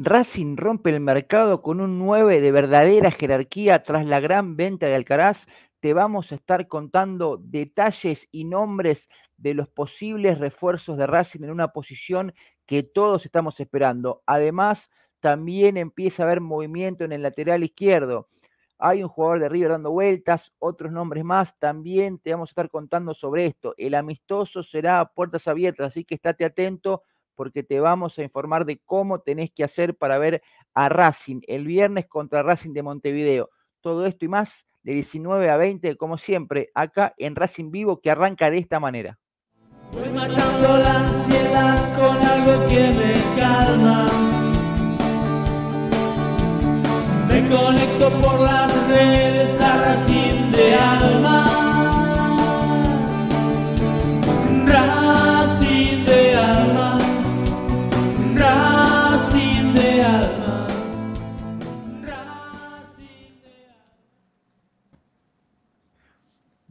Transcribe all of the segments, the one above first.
Racing rompe el mercado con un 9 de verdadera jerarquía tras la gran venta de Alcaraz. Te vamos a estar contando detalles y nombres de los posibles refuerzos de Racing en una posición que todos estamos esperando. Además, también empieza a haber movimiento en el lateral izquierdo. Hay un jugador de River dando vueltas, otros nombres más. También te vamos a estar contando sobre esto. El amistoso será a puertas abiertas, así que estate atento porque te vamos a informar de cómo tenés que hacer para ver a Racing el viernes contra Racing de Montevideo. Todo esto y más de 19 a 20, como siempre, acá en Racing Vivo, que arranca de esta manera. Voy matando la ansiedad con algo que me calma. Me conecto por las redes a Racing de alma.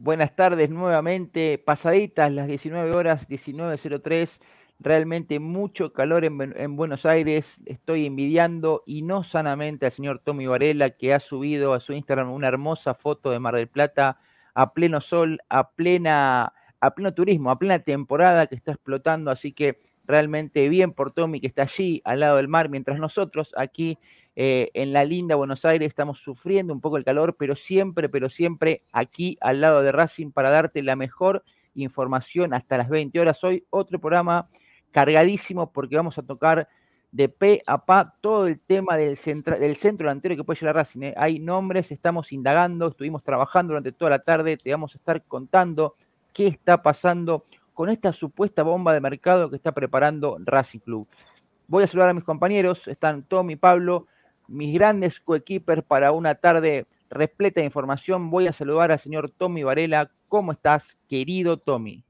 Buenas tardes nuevamente, pasaditas las 19 horas 19.03, realmente mucho calor en, Buenos Aires, estoy envidiando y no sanamente al señor Tommy Varela que ha subido a su Instagram una hermosa foto de Mar del Plata a pleno sol, a plena a pleno turismo, a plena temporada que está explotando, así que realmente bien por Tommy que está allí al lado del mar, mientras nosotros aquí eh, en la linda Buenos Aires estamos sufriendo un poco el calor, pero siempre, pero siempre aquí al lado de Racing para darte la mejor información hasta las 20 horas. Hoy otro programa cargadísimo porque vamos a tocar de pe a pa todo el tema del, del centro delantero que puede llegar a Racing. ¿eh? Hay nombres, estamos indagando, estuvimos trabajando durante toda la tarde, te vamos a estar contando qué está pasando con esta supuesta bomba de mercado que está preparando Racing Club. Voy a saludar a mis compañeros, están Tommy, Pablo, mis grandes coequippers para una tarde repleta de información. Voy a saludar al señor Tommy Varela. ¿Cómo estás, querido Tommy?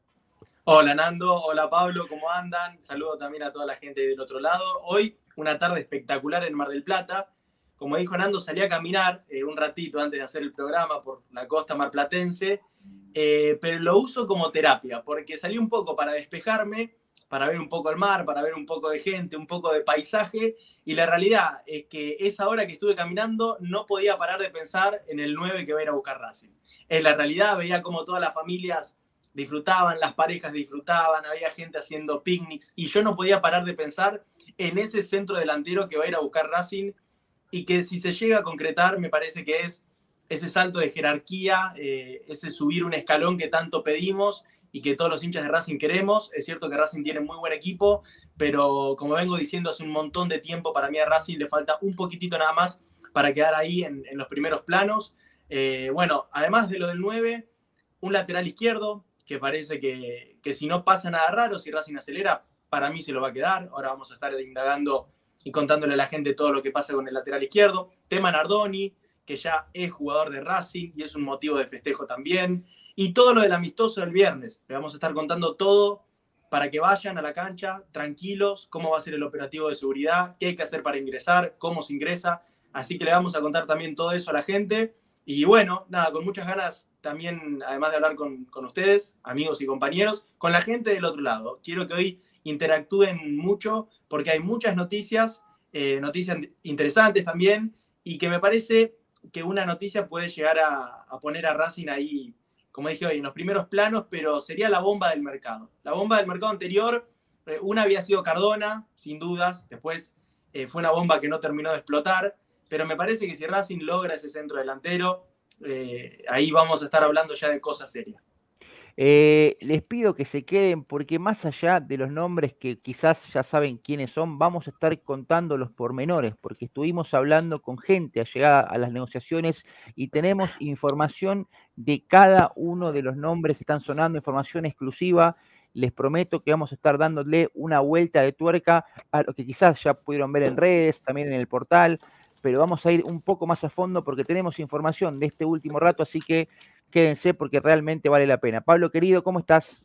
Hola Nando, hola Pablo, ¿cómo andan? Saludo también a toda la gente del otro lado. Hoy una tarde espectacular en Mar del Plata. Como dijo Nando, salí a caminar eh, un ratito antes de hacer el programa por la costa marplatense eh, pero lo uso como terapia, porque salí un poco para despejarme, para ver un poco el mar, para ver un poco de gente, un poco de paisaje, y la realidad es que esa hora que estuve caminando no podía parar de pensar en el 9 que va a ir a buscar Racing. En la realidad, veía como todas las familias disfrutaban, las parejas disfrutaban, había gente haciendo picnics y yo no podía parar de pensar en ese centro delantero que va a ir a buscar Racing y que si se llega a concretar me parece que es ese salto de jerarquía, eh, ese subir un escalón que tanto pedimos y que todos los hinchas de Racing queremos. Es cierto que Racing tiene muy buen equipo, pero como vengo diciendo hace un montón de tiempo, para mí a Racing le falta un poquitito nada más para quedar ahí en, los primeros planos. Eh, bueno, además de lo del 9, un lateral izquierdo que parece que, que si no pasa nada raro, si Racing acelera, para mí se lo va a quedar. Ahora vamos a estar indagando y contándole a la gente todo lo que pasa con el lateral izquierdo. Tema Nardoni, que ya es jugador de Racing y es un motivo de festejo también. Y todo lo del amistoso del viernes. Le vamos a estar contando todo para que vayan a la cancha tranquilos, cómo va a ser el operativo de seguridad, qué hay que hacer para ingresar, cómo se ingresa. Así que le vamos a contar también todo eso a la gente. Y bueno, nada, con muchas ganas también, además de hablar con, ustedes, amigos y compañeros, con la gente del otro lado. Quiero que hoy interactúen mucho porque hay muchas noticias, eh, noticias interesantes también, y que me parece que una noticia puede llegar a, poner a Racing ahí, como dije hoy, en los primeros planos, pero sería la bomba del mercado. La bomba del mercado anterior, eh, una había sido Cardona, sin dudas, después eh, fue una bomba que no terminó de explotar, pero me parece que si Racing logra ese centro delantero, eh, ahí vamos a estar hablando ya de cosas serias. Eh, les pido que se queden porque más allá de los nombres que quizás ya saben quiénes son, vamos a estar contando los pormenores porque estuvimos hablando con gente a llegada a las negociaciones y tenemos información de cada uno de los nombres que están sonando, información exclusiva. Les prometo que vamos a estar dándole una vuelta de tuerca a lo que quizás ya pudieron ver en redes, también en el portal, pero vamos a ir un poco más a fondo porque tenemos información de este último rato, así que quédense porque realmente vale la pena. Pablo, querido, ¿cómo estás?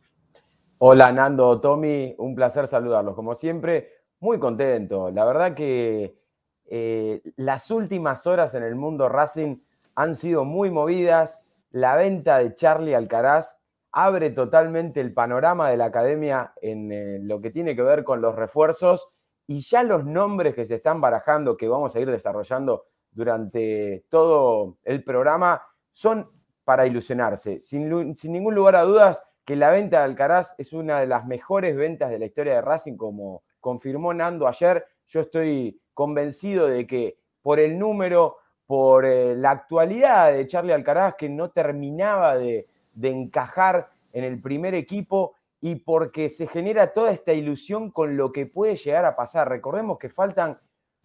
Hola, Nando, Tommy, un placer saludarlos. Como siempre, muy contento. La verdad que eh, las últimas horas en el mundo Racing han sido muy movidas. La venta de Charlie Alcaraz abre totalmente el panorama de la academia en eh, lo que tiene que ver con los refuerzos y ya los nombres que se están barajando, que vamos a ir desarrollando durante todo el programa, son para ilusionarse. Sin, ningún lugar a dudas que la venta de Alcaraz es una de las mejores ventas de la historia de Racing, como confirmó Nando ayer. Yo estoy convencido de que por el número, por eh, la actualidad de Charlie Alcaraz, que no terminaba de encajar en el primer equipo y porque se genera toda esta ilusión con lo que puede llegar a pasar. Recordemos que faltan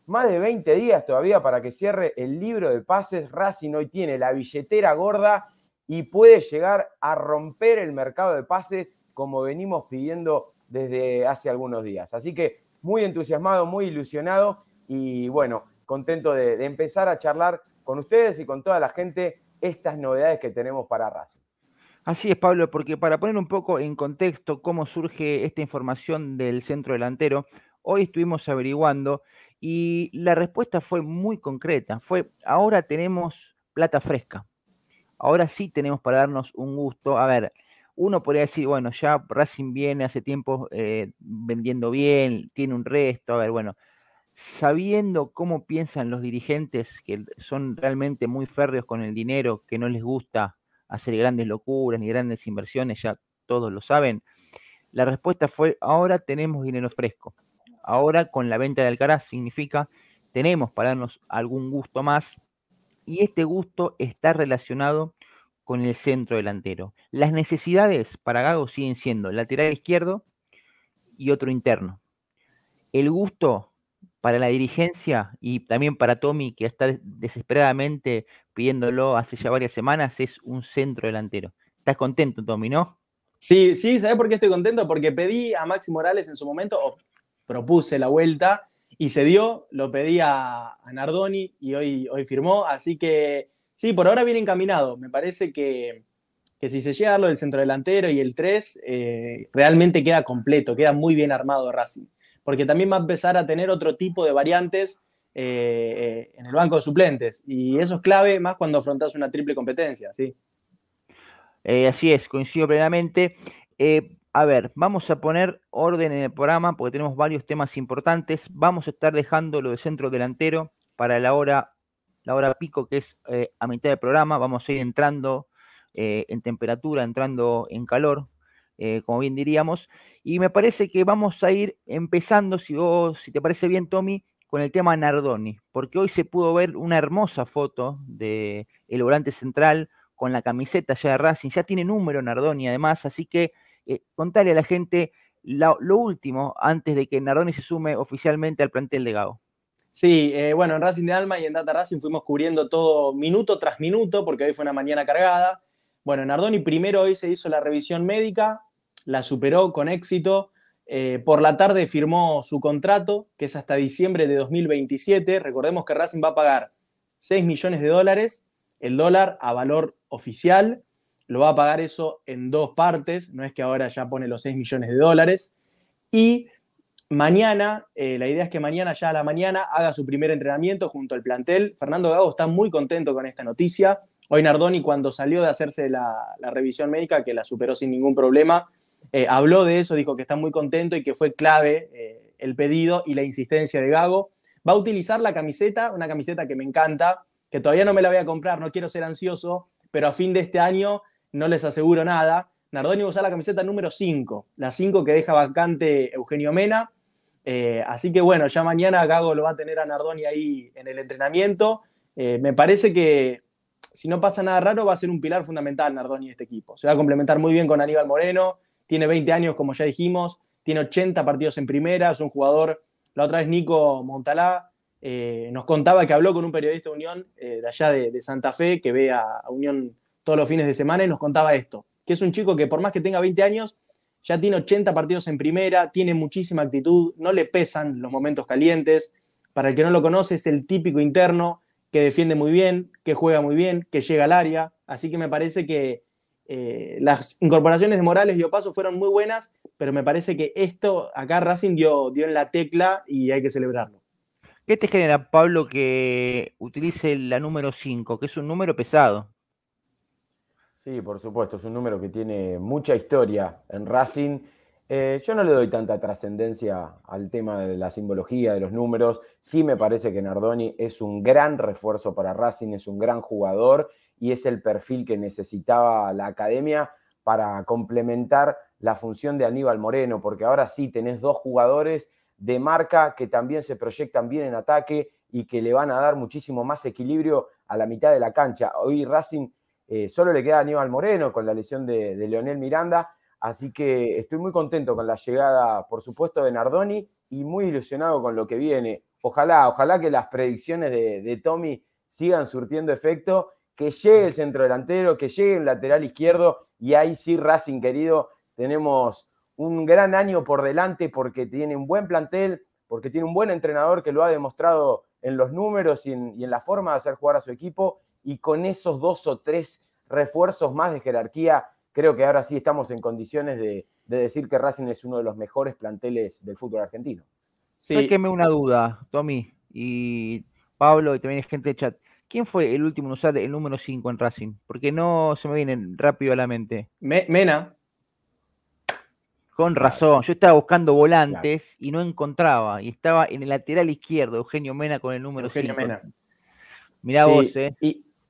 más de 20 días todavía para que cierre el libro de pases. Racing hoy tiene la billetera gorda y puede llegar a romper el mercado de pases como venimos pidiendo desde hace algunos días. Así que muy entusiasmado, muy ilusionado y bueno, contento de, empezar a charlar con ustedes y con toda la gente estas novedades que tenemos para Racing. Así es, Pablo, porque para poner un poco en contexto cómo surge esta información del centro delantero, hoy estuvimos averiguando y la respuesta fue muy concreta, fue ahora tenemos plata fresca, ahora sí tenemos para darnos un gusto. A ver, uno podría decir, bueno, ya Racing viene hace tiempo eh, vendiendo bien, tiene un resto, a ver, bueno, sabiendo cómo piensan los dirigentes, que son realmente muy férreos con el dinero, que no les gusta hacer grandes locuras ni grandes inversiones, ya todos lo saben, la respuesta fue, ahora tenemos dinero fresco. Ahora con la venta de Alcaraz significa tenemos para darnos algún gusto más y este gusto está relacionado con el centro delantero. Las necesidades para Gago siguen siendo lateral izquierdo y otro interno. El gusto para la dirigencia y también para Tommy, que está desesperadamente pidiéndolo hace ya varias semanas, es un centro delantero. ¿Estás contento, Tommy, no? Sí, sí, ¿sabes por qué estoy contento? Porque pedí a Maxi Morales en su momento, propuse la vuelta y se dio, lo pedí a, Nardoni y hoy, hoy firmó, así que sí, por ahora viene encaminado, me parece que, si se llega a darlo del centrodelantero y el 3, eh, realmente queda completo, queda muy bien armado Racing, porque también va a empezar a tener otro tipo de variantes eh, en el banco de suplentes, y eso es clave más cuando afrontas una triple competencia, ¿sí? Eh, así es, coincido plenamente. A ver, vamos a poner orden en el programa porque tenemos varios temas importantes. Vamos a estar dejando lo de centro delantero para la hora, la hora pico, que es eh, a mitad del programa. Vamos a ir entrando eh, en temperatura, entrando en calor, eh, como bien diríamos. Y me parece que vamos a ir empezando, si vos, si te parece bien, Tommy, con el tema Nardoni, porque hoy se pudo ver una hermosa foto de el volante central con la camiseta ya de Racing, ya tiene número Nardoni además, así que eh, contarle a la gente lo último antes de que Nardoni se sume oficialmente al plantel de Gago. Sí, eh, bueno, en Racing de Alma y en Data Racing fuimos cubriendo todo minuto tras minuto, porque hoy fue una mañana cargada. Bueno, Nardoni primero hoy se hizo la revisión médica, la superó con éxito. Eh, por la tarde firmó su contrato, que es hasta diciembre de 2027. Recordemos que Racing va a pagar 6 millones de dólares, el dólar a valor oficial, lo va a pagar eso en dos partes, no es que ahora ya pone los 6 millones de dólares. Y mañana, eh, la idea es que mañana ya a la mañana haga su primer entrenamiento junto al plantel. Fernando Gago está muy contento con esta noticia. Hoy Nardoni, cuando salió de hacerse la, revisión médica, que la superó sin ningún problema, eh, habló de eso, dijo que está muy contento y que fue clave eh, el pedido y la insistencia de Gago. Va a utilizar la camiseta, una camiseta que me encanta, que todavía no me la voy a comprar, no quiero ser ansioso, pero a fin de este año no les aseguro nada. Nardoni va a usar la camiseta número 5, la 5 que deja vacante Eugenio Mena. Eh, así que bueno, ya mañana Gago lo va a tener a Nardoni ahí en el entrenamiento. Eh, me parece que si no pasa nada raro, va a ser un pilar fundamental Nardoni de este equipo. Se va a complementar muy bien con Aníbal Moreno. Tiene 20 años, como ya dijimos. Tiene 80 partidos en primera. Es un jugador. La otra vez Nico Montalá eh, nos contaba que habló con un periodista de Unión de allá de, Santa Fe que ve a Unión todos los fines de semana y nos contaba esto, que es un chico que por más que tenga 20 años, ya tiene 80 partidos en primera, tiene muchísima actitud, no le pesan los momentos calientes. Para el que no lo conoce, es el típico interno que defiende muy bien, que juega muy bien, que llega al área. Así que me parece que eh, las incorporaciones de Morales y Opaso fueron muy buenas, pero me parece que esto acá Racing dio, dio en la tecla y hay que celebrarlo. ¿Qué te genera, Pablo, que utilice la número 5, que es un número pesado? Sí, por supuesto, es un número que tiene mucha historia en Racing. Eh, yo no le doy tanta trascendencia al tema de la simbología, de los números. Sí me parece que Nardoni es un gran refuerzo para Racing, es un gran jugador y es el perfil que necesitaba la academia para complementar la función de Aníbal Moreno, porque ahora sí tenés dos jugadores de marca que también se proyectan bien en ataque y que le van a dar muchísimo más equilibrio a la mitad de la cancha. Hoy Racing eh, solo le queda a Aníbal Moreno con la lesión de, Leonel Miranda. Así que estoy muy contento con la llegada, por supuesto, de Nardoni y muy ilusionado con lo que viene. Ojalá, ojalá que las predicciones de, Tommy sigan surtiendo efecto, que llegue el centro delantero, que llegue el lateral izquierdo y ahí sí, Racing querido, tenemos un gran año por delante porque tiene un buen plantel, porque tiene un buen entrenador que lo ha demostrado en los números y en la forma de hacer jugar a su equipo y con esos dos o tres refuerzos más de jerarquía, creo que ahora sí estamos en condiciones de, decir que Racing es uno de los mejores planteles del fútbol argentino. Sí. Sáqueme una duda, Tommy y Pablo, y también gente de chat. ¿Quién fue el último en usar el número 5 en Racing? Porque no se me vienen rápido a la mente. Mena. Con razón, yo estaba buscando volantes y no encontraba. Y estaba en el lateral izquierdo, Eugenio Mena con el número 5. Eugenio Mena. Mirá vos, ¿eh?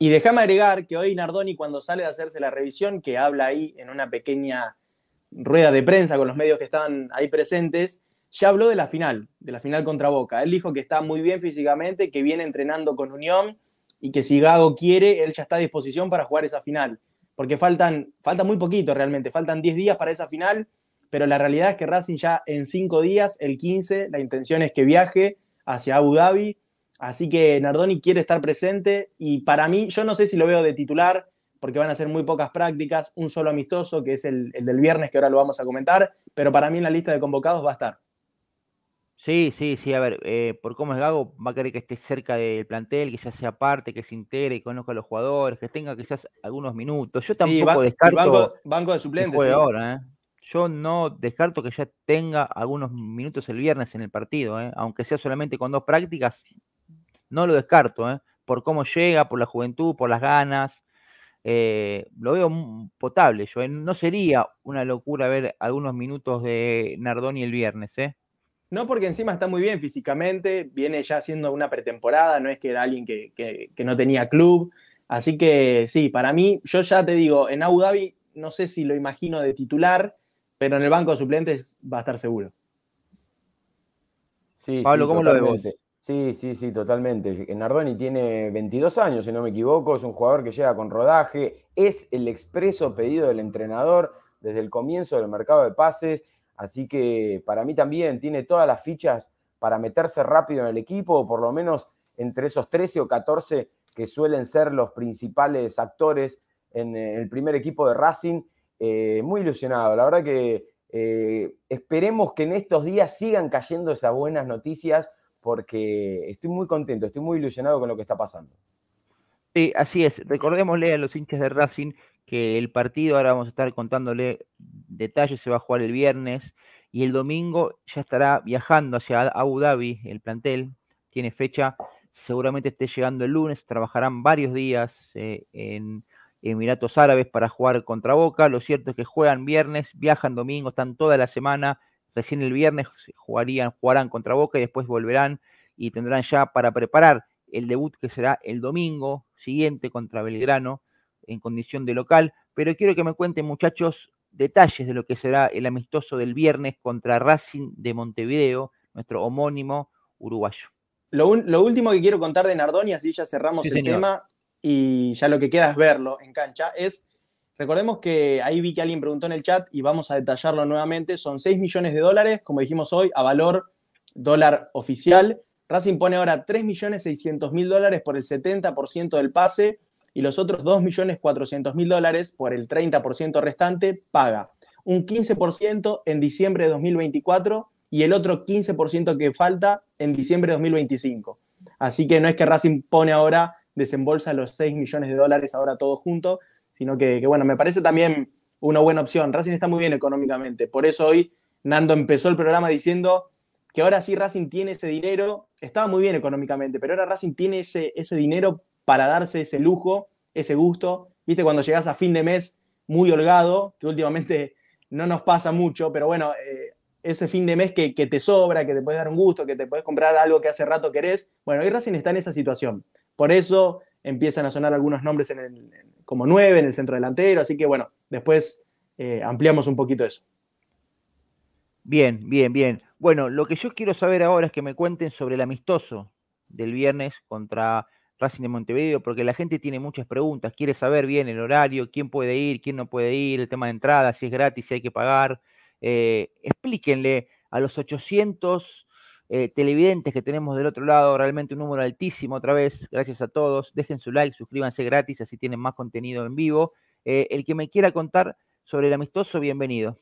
Y déjame agregar que hoy Nardoni, cuando sale a hacerse la revisión, que habla ahí en una pequeña rueda de prensa con los medios que estaban ahí presentes, ya habló de la final, de la final contra Boca. Él dijo que está muy bien físicamente, que viene entrenando con Unión y que si Gago quiere, él ya está a disposición para jugar esa final. Porque faltan, falta muy poquito realmente, faltan 10 días para esa final, pero la realidad es que Racing ya en 5 días, el 15, la intención es que viaje hacia Abu Dhabi Así que Nardoni quiere estar presente y para mí, yo no sé si lo veo de titular, porque van a ser muy pocas prácticas, un solo amistoso, que es el, del viernes, que ahora lo vamos a comentar, pero para mí en la lista de convocados va a estar. Sí, sí, sí, a ver, eh, por cómo es Gago, va a querer que esté cerca del plantel, que ya sea parte, que se integre, que conozca a los jugadores, que tenga quizás algunos minutos. Yo tampoco descarto. Banco, de suplentes. Ahora, ¿eh? Yo no descarto que ya tenga algunos minutos el viernes en el partido, ¿eh? aunque sea solamente con dos prácticas, no lo descarto, ¿eh? por cómo llega, por la juventud, por las ganas. Eh, lo veo potable yo. ¿eh? No sería una locura ver algunos minutos de Nardoni el viernes, ¿eh? No, porque encima está muy bien físicamente, viene ya haciendo una pretemporada, no es que era alguien que, no tenía club. Así que sí, para mí, yo ya te digo, en Abu Dhabi no sé si lo imagino de titular, pero en el banco de suplentes va a estar seguro. Sí, Pablo, ¿cómo lo ves Sí, sí, sí, totalmente. Nardoni tiene 22 años, si no me equivoco, es un jugador que llega con rodaje, es el expreso pedido del entrenador desde el comienzo del mercado de pases, así que para mí también tiene todas las fichas para meterse rápido en el equipo, por lo menos entre esos 13 o 14 que suelen ser los principales actores en eh, el primer equipo de Racing. Eh, muy ilusionado, la verdad que eh, esperemos que en estos días sigan cayendo esas buenas noticias porque estoy muy contento, estoy muy ilusionado con lo que está pasando. Sí, así es. Recordémosle a los hinchas de Racing que el partido, ahora vamos a estar contándole detalles, se va a jugar el viernes y el domingo ya estará viajando hacia Abu Dhabi, el plantel tiene fecha, seguramente esté llegando el lunes, trabajarán varios días eh, en Emiratos Árabes para jugar contra Boca, lo cierto es que juegan viernes, viajan domingo, están toda la semana Recién el viernes jugarían, jugarán contra Boca y después volverán y tendrán ya para preparar el debut que será el domingo siguiente contra Belgrano en condición de local. Pero quiero que me cuenten, muchachos, detalles de lo que será el amistoso del viernes contra Racing de Montevideo, nuestro homónimo uruguayo. Lo, último que quiero contar de Nardoni, así ya cerramos el tema y ya lo que queda es verlo en cancha, es Recordemos que ahí vi que alguien preguntó en el chat y vamos a detallarlo nuevamente. Son 6 millones de dólares, como dijimos hoy, a valor dólar oficial. Racing pone ahora 3.600.000 dólares por el 70% del pase y los otros 2.400.000 dólares por el 30% restante paga. Un 15% en diciembre de 2024 y el otro 15% que falta en diciembre de 2025. Así que no es que Racing pone ahora, desembolsa los 6 millones de dólares ahora todos juntos, sino que, bueno, me parece también una buena opción. Racing está muy bien económicamente, por eso hoy Nando empezó el programa diciendo que ahora sí Racing tiene ese dinero, estaba muy bien económicamente, pero ahora Racing tiene ese, ese dinero para darse ese lujo, ese gusto. Viste, cuando llegas a fin de mes muy holgado, que últimamente no nos pasa mucho, pero bueno, eh, ese fin de mes que, que, te sobra, que te puedes dar un gusto, que te puedes comprar algo que hace rato querés. Bueno, hoy Racing está en esa situación. Por eso empiezan a sonar algunos nombres en el, como nueve en el centro delantero, así que bueno, después eh, ampliamos un poquito eso. Bien, bien, bien. Bueno, lo que yo quiero saber ahora es que me cuenten sobre el amistoso del viernes contra Racing de Montevideo, porque la gente tiene muchas preguntas, quiere saber bien el horario, quién puede ir, quién no puede ir, el tema de entrada, si es gratis, si hay que pagar. Eh, explíquenle a los 800 eh, televidentes que tenemos del otro lado, realmente un número altísimo otra vez, gracias a todos, dejen su like, suscríbanse gratis, así tienen más contenido en vivo. Eh, el que me quiera contar sobre el amistoso, bienvenido.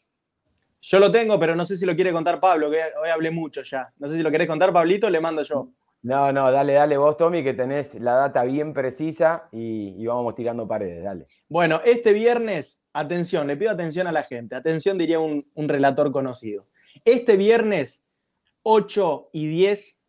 Yo lo tengo, pero no sé si lo quiere contar Pablo, que hoy hablé mucho ya. No sé si lo querés contar, Pablito, le mando yo. No, no, dale, dale vos, Tommy, que tenés la data bien precisa y, vamos tirando paredes, dale. Bueno, este viernes, atención, le pido atención a la gente, atención diría un relator conocido. Este viernes 8 y 10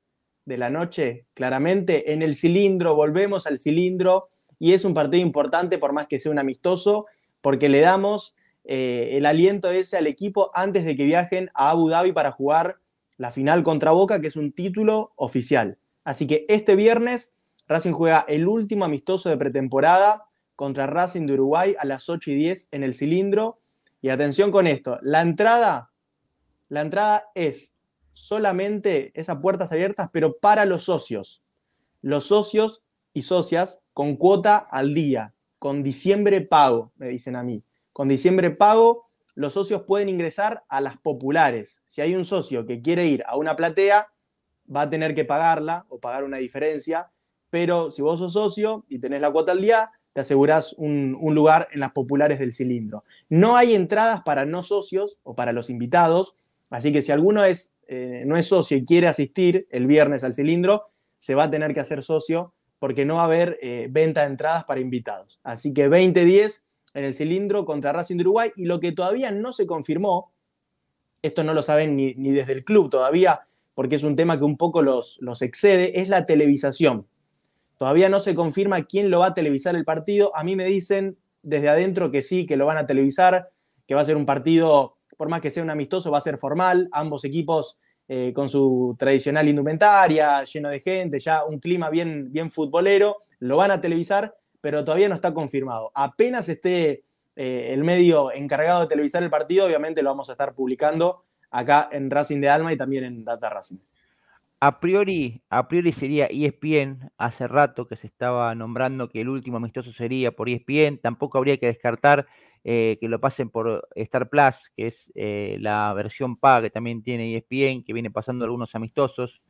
de la noche, claramente, en el cilindro, volvemos al cilindro y es un partido importante por más que sea un amistoso, porque le damos eh, el aliento ese al equipo antes de que viajen a Abu Dhabi para jugar la final contra Boca, que es un título oficial. Así que este viernes Racing juega el último amistoso de pretemporada contra Racing de Uruguay a las 8 y 10 en el cilindro. Y atención con esto, la entrada, la entrada es solamente esas puertas abiertas, pero para los socios. Los socios y socias con cuota al día, con diciembre pago, me dicen a mí. Con diciembre pago, los socios pueden ingresar a las populares. Si hay un socio que quiere ir a una platea, va a tener que pagarla o pagar una diferencia, pero si vos sos socio y tenés la cuota al día, te asegurás un, un, lugar en las populares del cilindro. No hay entradas para no socios o para los invitados, así que si alguno es eh, no es socio y quiere asistir el viernes al cilindro, se va a tener que hacer socio porque no va a haber eh, venta de entradas para invitados. Así que 20-10 en el cilindro contra Racing de Uruguay y lo que todavía no se confirmó, esto no lo saben ni, desde el club todavía, porque es un tema que un poco los, los excede, es la televisación. Todavía no se confirma quién lo va a televisar el partido. A mí me dicen desde adentro que sí, que lo van a televisar, que va a ser un partido por más que sea un amistoso, va a ser formal, ambos equipos eh, con su tradicional indumentaria, lleno de gente, ya un clima bien, bien futbolero, lo van a televisar, pero todavía no está confirmado. Apenas esté eh, el medio encargado de televisar el partido, obviamente lo vamos a estar publicando acá en Racing de Alma y también en Data Racing. A priori, a priori sería ESPN, hace rato que se estaba nombrando que el último amistoso sería por ESPN, tampoco habría que descartar eh, que lo pasen por Star Plus, que es eh, la versión paga que también tiene ESPN, que viene pasando algunos amistosos.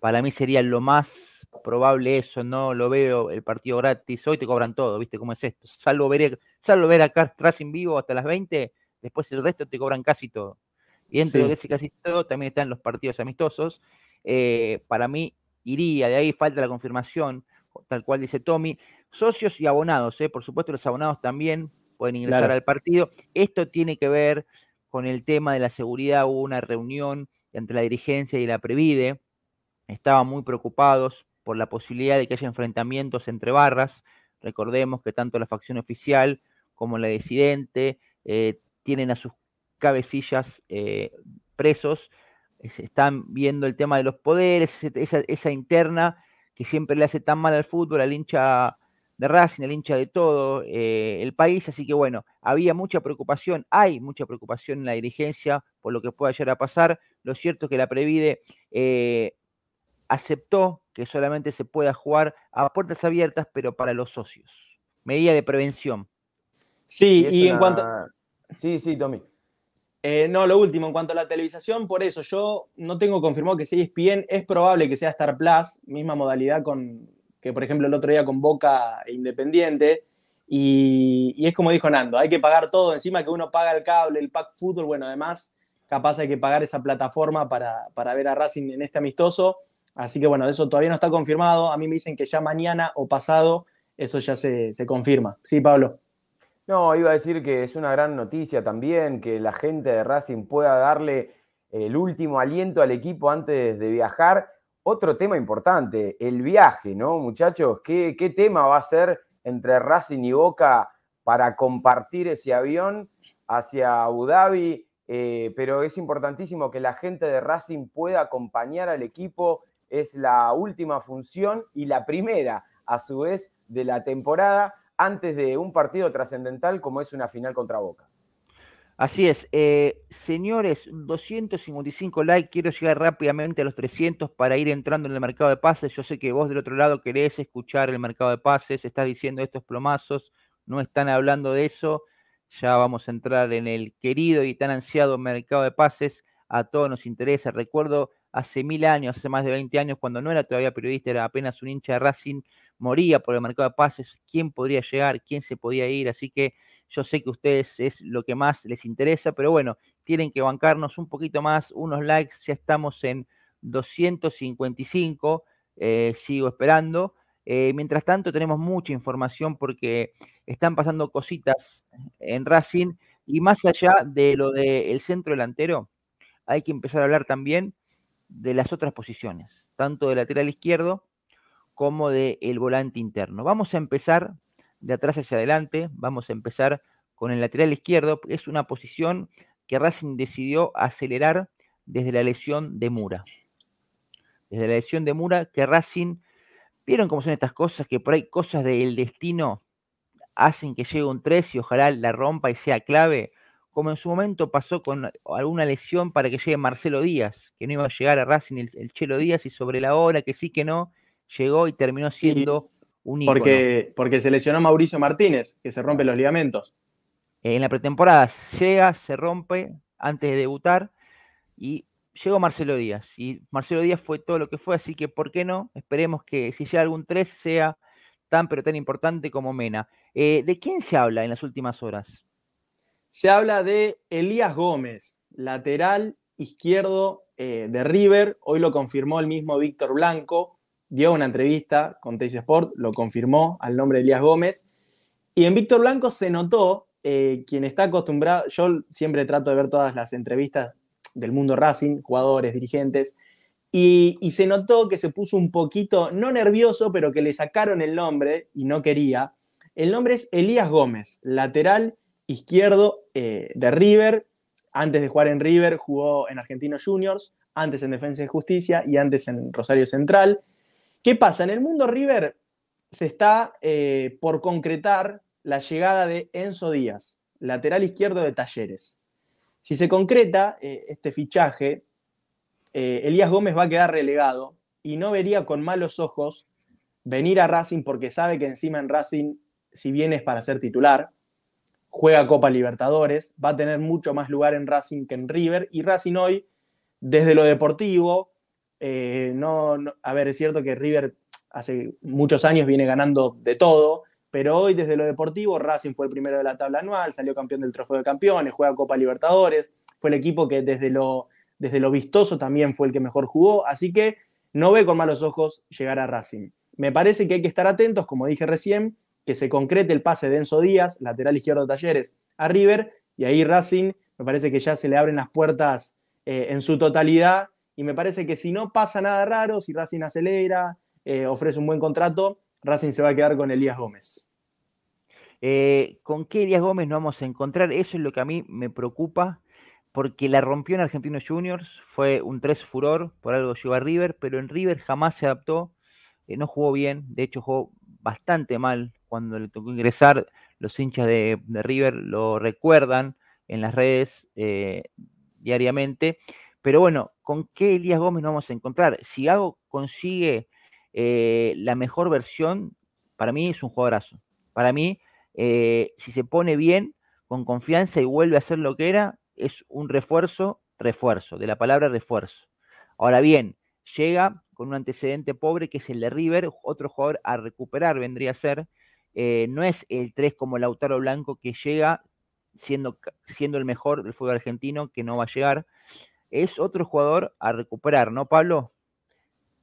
Para mí sería lo más probable eso, no lo veo el partido gratis. Hoy te cobran todo, ¿viste cómo es esto? Salvo ver, e, salvo ver acá en vivo hasta las 20, después el resto te cobran casi todo. Y entre de ese casi todo también están los partidos amistosos. Eh, para mí iría, de ahí falta la confirmación, tal cual dice Tommy. Socios y abonados, por supuesto los abonados también, pueden ingresar al partido. Esto tiene que ver con el tema de la seguridad. Hubo una reunión entre la dirigencia y la Previde. Estaban muy preocupados por la posibilidad de que haya enfrentamientos entre barras. Recordemos que tanto la facción oficial como la disidente eh, tienen a sus cabecillas eh, presos. Están viendo el tema de los poderes, esa, esa interna que siempre le hace tan mal al fútbol, al hincha de Racing, el hincha de todo eh, el país, así que bueno, había mucha preocupación, hay mucha preocupación en la dirigencia por lo que pueda llegar a pasar. Lo cierto es que la Previde eh, aceptó que solamente se pueda jugar a puertas abiertas, pero para los socios. Medida de prevención. Sí, y, en cuanto... Sí, sí, Tommy. Eh, no, lo último, en cuanto a la televisación, por eso yo no tengo confirmado que sea ESPN, es probable que sea Star Plus, misma modalidad con, que por ejemplo el otro día con Boca e Independiente, y, es como dijo Nando, hay que pagar todo, encima que uno paga el cable, el pack fútbol, bueno, además capaz hay que pagar esa plataforma para, ver a Racing en este amistoso, así que bueno, eso todavía no está confirmado, a mí me dicen que ya mañana o pasado eso ya se, se confirma. Sí, Pablo. No, iba a decir que es una gran noticia también que la gente de Racing pueda darle el último aliento al equipo antes de viajar otro tema importante, el viaje, ¿no, muchachos? ¿Qué, tema va a ser entre Racing y Boca para compartir ese avión hacia Abu Dhabi? Eh, pero es importantísimo que la gente de Racing pueda acompañar al equipo. Es la última función y la primera, a su vez, de la temporada antes de un partido trascendental como es una final contra Boca. Así es. Eh, señores, 255 likes. Quiero llegar rápidamente a los 300 para ir entrando en el mercado de pases. Yo sé que vos del otro lado querés escuchar el mercado de pases. Estás diciendo estos plomazos. No están hablando de eso. Ya vamos a entrar en el querido y tan ansiado mercado de pases. A todos nos interesa. Recuerdo hace mil años, hace más de 20 años, cuando no era todavía periodista, era apenas un hincha de Racing, moría por el mercado de pases. ¿Quién podría llegar? ¿Quién se podía ir? Así que yo sé que a ustedes es lo que más les interesa, pero bueno, tienen que bancarnos un poquito más, unos likes, ya estamos en 255, eh, sigo esperando. Eh, mientras tanto, tenemos mucha información porque están pasando cositas en Racing y más allá de lo del centro delantero, hay que empezar a hablar también de las otras posiciones, tanto del lateral izquierdo como del volante interno. Vamos a empezar de atrás hacia adelante. Vamos a empezar con el lateral izquierdo. Es una posición que Racing decidió acelerar desde la lesión de Mura. Desde la lesión de Mura, que Racing, vieron cómo son estas cosas, que por ahí cosas del destino hacen que llegue un 3 y ojalá la rompa y sea clave, como en su momento pasó con alguna lesión para que llegue Marcelo Díaz, que no iba a llegar a Racing el, el Chelo Díaz y sobre la hora, que sí que no, llegó y terminó siendo porque, porque se lesionó Mauricio Martínez, que se rompe los ligamentos. En la pretemporada llega, se rompe antes de debutar y llegó Marcelo Díaz. Y Marcelo Díaz fue todo lo que fue, así que ¿por qué no? Esperemos que si llega algún 3 sea tan pero tan importante como Mena. Eh, ¿De quién se habla en las últimas horas? Se habla de Elías Gómez, lateral izquierdo eh, de River. Hoy lo confirmó el mismo Víctor Blanco dio una entrevista con Teis Sport, lo confirmó al nombre de Elías Gómez. Y en Víctor Blanco se notó, eh, quien está acostumbrado, yo siempre trato de ver todas las entrevistas del mundo Racing, jugadores, dirigentes, y, se notó que se puso un poquito, no nervioso, pero que le sacaron el nombre y no quería. El nombre es Elías Gómez, lateral izquierdo eh, de River. Antes de jugar en River jugó en Argentinos Juniors, antes en Defensa y Justicia y antes en Rosario Central. ¿Qué pasa? En el mundo River se está eh, por concretar la llegada de Enzo Díaz, lateral izquierdo de Talleres. Si se concreta eh, este fichaje, eh, Elías Gómez va a quedar relegado y no vería con malos ojos venir a Racing porque sabe que encima en Racing, si viene, es para ser titular, juega Copa Libertadores, va a tener mucho más lugar en Racing que en River y Racing hoy, desde lo deportivo, eh, no, a ver, es cierto que River hace muchos años viene ganando de todo, pero hoy desde lo deportivo Racing fue el primero de la tabla anual, salió campeón del Trofeo de Campeones, juega Copa Libertadores, fue el equipo que desde lo, desde lo vistoso también fue el que mejor jugó, así que no ve con malos ojos llegar a Racing. Me parece que hay que estar atentos, como dije recién, que se concrete el pase de Enzo Díaz, lateral izquierdo de Talleres, a River, y ahí Racing me parece que ya se le abren las puertas eh, en su totalidad y me parece que si no pasa nada raro, si Racing acelera, eh, ofrece un buen contrato, Racing se va a quedar con Elías Gómez. Eh, ¿Con qué Elías Gómez nos vamos a encontrar? Eso es lo que a mí me preocupa, porque la rompió en Argentinos Juniors, fue un tres furor, por algo lleva a River, pero en River jamás se adaptó, eh, no jugó bien, de hecho jugó bastante mal cuando le tocó ingresar, los hinchas de, de River lo recuerdan en las redes diariamente. Pero bueno, ¿con qué Elías Gómez nos vamos a encontrar? Si Gago consigue eh, la mejor versión, para mí es un jugadorazo. Para mí, eh, si se pone bien, con confianza y vuelve a ser lo que era, es un refuerzo, refuerzo, de la palabra refuerzo. Ahora bien, llega con un antecedente pobre que es el de River, otro jugador a recuperar vendría a ser. Eh, no es el 3 como Lautaro Blanco que llega siendo, siendo el mejor del fútbol argentino, que no va a llegar es otro jugador a recuperar, ¿no, Pablo?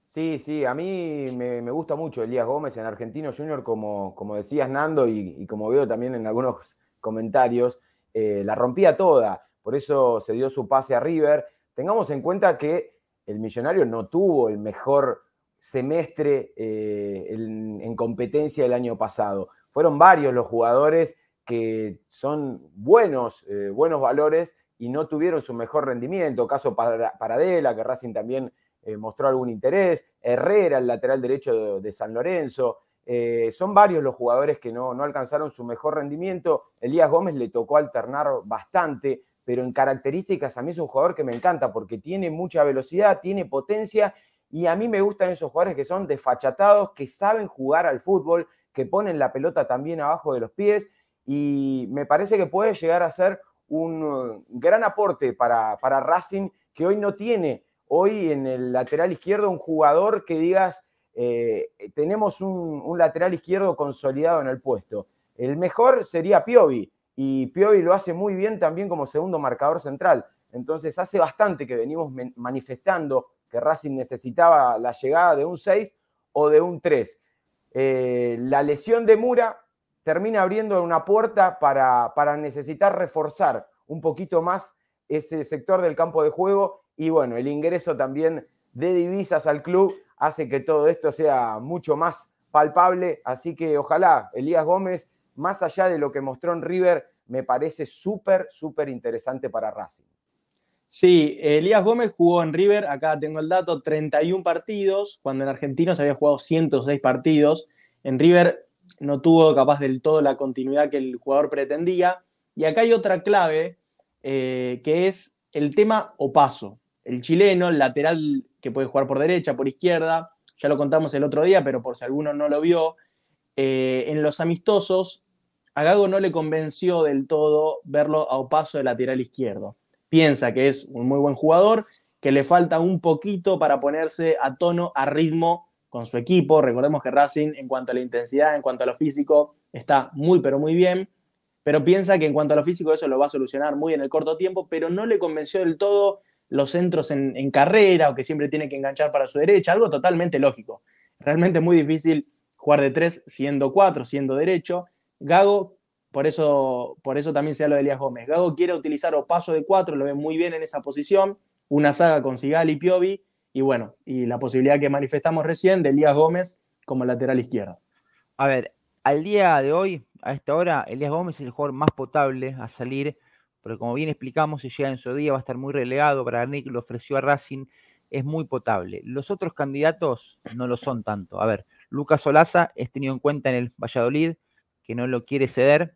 Sí, sí, a mí me, gusta mucho Elías Gómez en Argentino Junior, como, como decías Nando y, como veo también en algunos comentarios, eh, la rompía toda, por eso se dio su pase a River. Tengamos en cuenta que el millonario no tuvo el mejor semestre eh, en, competencia el año pasado. Fueron varios los jugadores que son buenos, eh, buenos valores, y no tuvieron su mejor rendimiento. Caso Paradela, que Racing también eh, mostró algún interés. Herrera, el lateral derecho de, San Lorenzo. Eh, son varios los jugadores que no, no alcanzaron su mejor rendimiento. Elías Gómez le tocó alternar bastante, pero en características a mí es un jugador que me encanta porque tiene mucha velocidad, tiene potencia y a mí me gustan esos jugadores que son desfachatados, que saben jugar al fútbol, que ponen la pelota también abajo de los pies y me parece que puede llegar a ser un uh, gran aporte para, para Racing que hoy no tiene. Hoy en el lateral izquierdo un jugador que digas, eh, tenemos un, lateral izquierdo consolidado en el puesto. El mejor sería Piovi y Piovi lo hace muy bien también como segundo marcador central. Entonces hace bastante que venimos manifestando que Racing necesitaba la llegada de un 6 o de un 3. Eh, la lesión de Mura termina abriendo una puerta para, para necesitar reforzar un poquito más ese sector del campo de juego y bueno, el ingreso también de divisas al club hace que todo esto sea mucho más palpable, así que ojalá Elías Gómez, más allá de lo que mostró en River, me parece súper, súper interesante para Racing. Sí, Elías Gómez jugó en River, acá tengo el dato, 31 partidos, cuando en se había jugado 106 partidos. En River no tuvo capaz del todo la continuidad que el jugador pretendía. Y acá hay otra clave eh, que es el tema opaso. El chileno, el lateral que puede jugar por derecha, por izquierda, ya lo contamos el otro día, pero por si alguno no lo vio, eh, en los amistosos a Gago no le convenció del todo verlo a Opaso de lateral izquierdo. Piensa que es un muy buen jugador, que le falta un poquito para ponerse a tono, a ritmo con su equipo. Recordemos que Racing, en cuanto a la intensidad, en cuanto a lo físico, está muy, pero muy bien. Pero piensa que en cuanto a lo físico, eso lo va a solucionar muy en el corto tiempo, pero no le convenció del todo los centros en, carrera o que siempre tiene que enganchar para su derecha, algo totalmente lógico. Realmente muy difícil jugar de tres siendo cuatro, siendo derecho. Gago, por eso, por eso también se habla de Elías Gómez. Gago quiere utilizar o paso de cuatro, lo ve muy bien en esa posición. Una saga con Sigal y Piovi y bueno, y la posibilidad que manifestamos recién de Elías Gómez como lateral izquierdo. A ver, al día de hoy, a esta hora, Elías Gómez es el jugador más potable a salir, porque como bien explicamos, si llega en su día va a estar muy relegado, para Nick lo ofreció a Racing, es muy potable. Los otros candidatos no lo son tanto. A ver, Lucas Olaza es tenido en cuenta en el Valladolid, que no lo quiere ceder.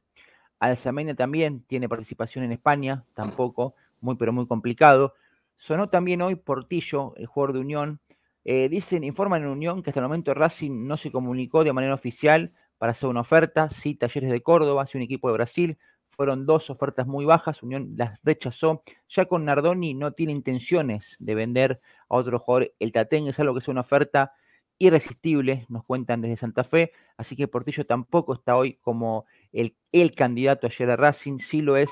Alzamena también tiene participación en España, tampoco, muy pero muy complicado. Sonó también hoy Portillo, el jugador de Unión. Eh, dicen, informan en Unión que hasta el momento Racing no se comunicó de manera oficial para hacer una oferta. Sí, Talleres de Córdoba, sí, un equipo de Brasil. Fueron dos ofertas muy bajas, Unión las rechazó. Ya con Nardoni no tiene intenciones de vender a otro jugador. El Tatén es algo que es una oferta irresistible, nos cuentan desde Santa Fe. Así que Portillo tampoco está hoy como el, el candidato ayer a Racing. Sí lo es,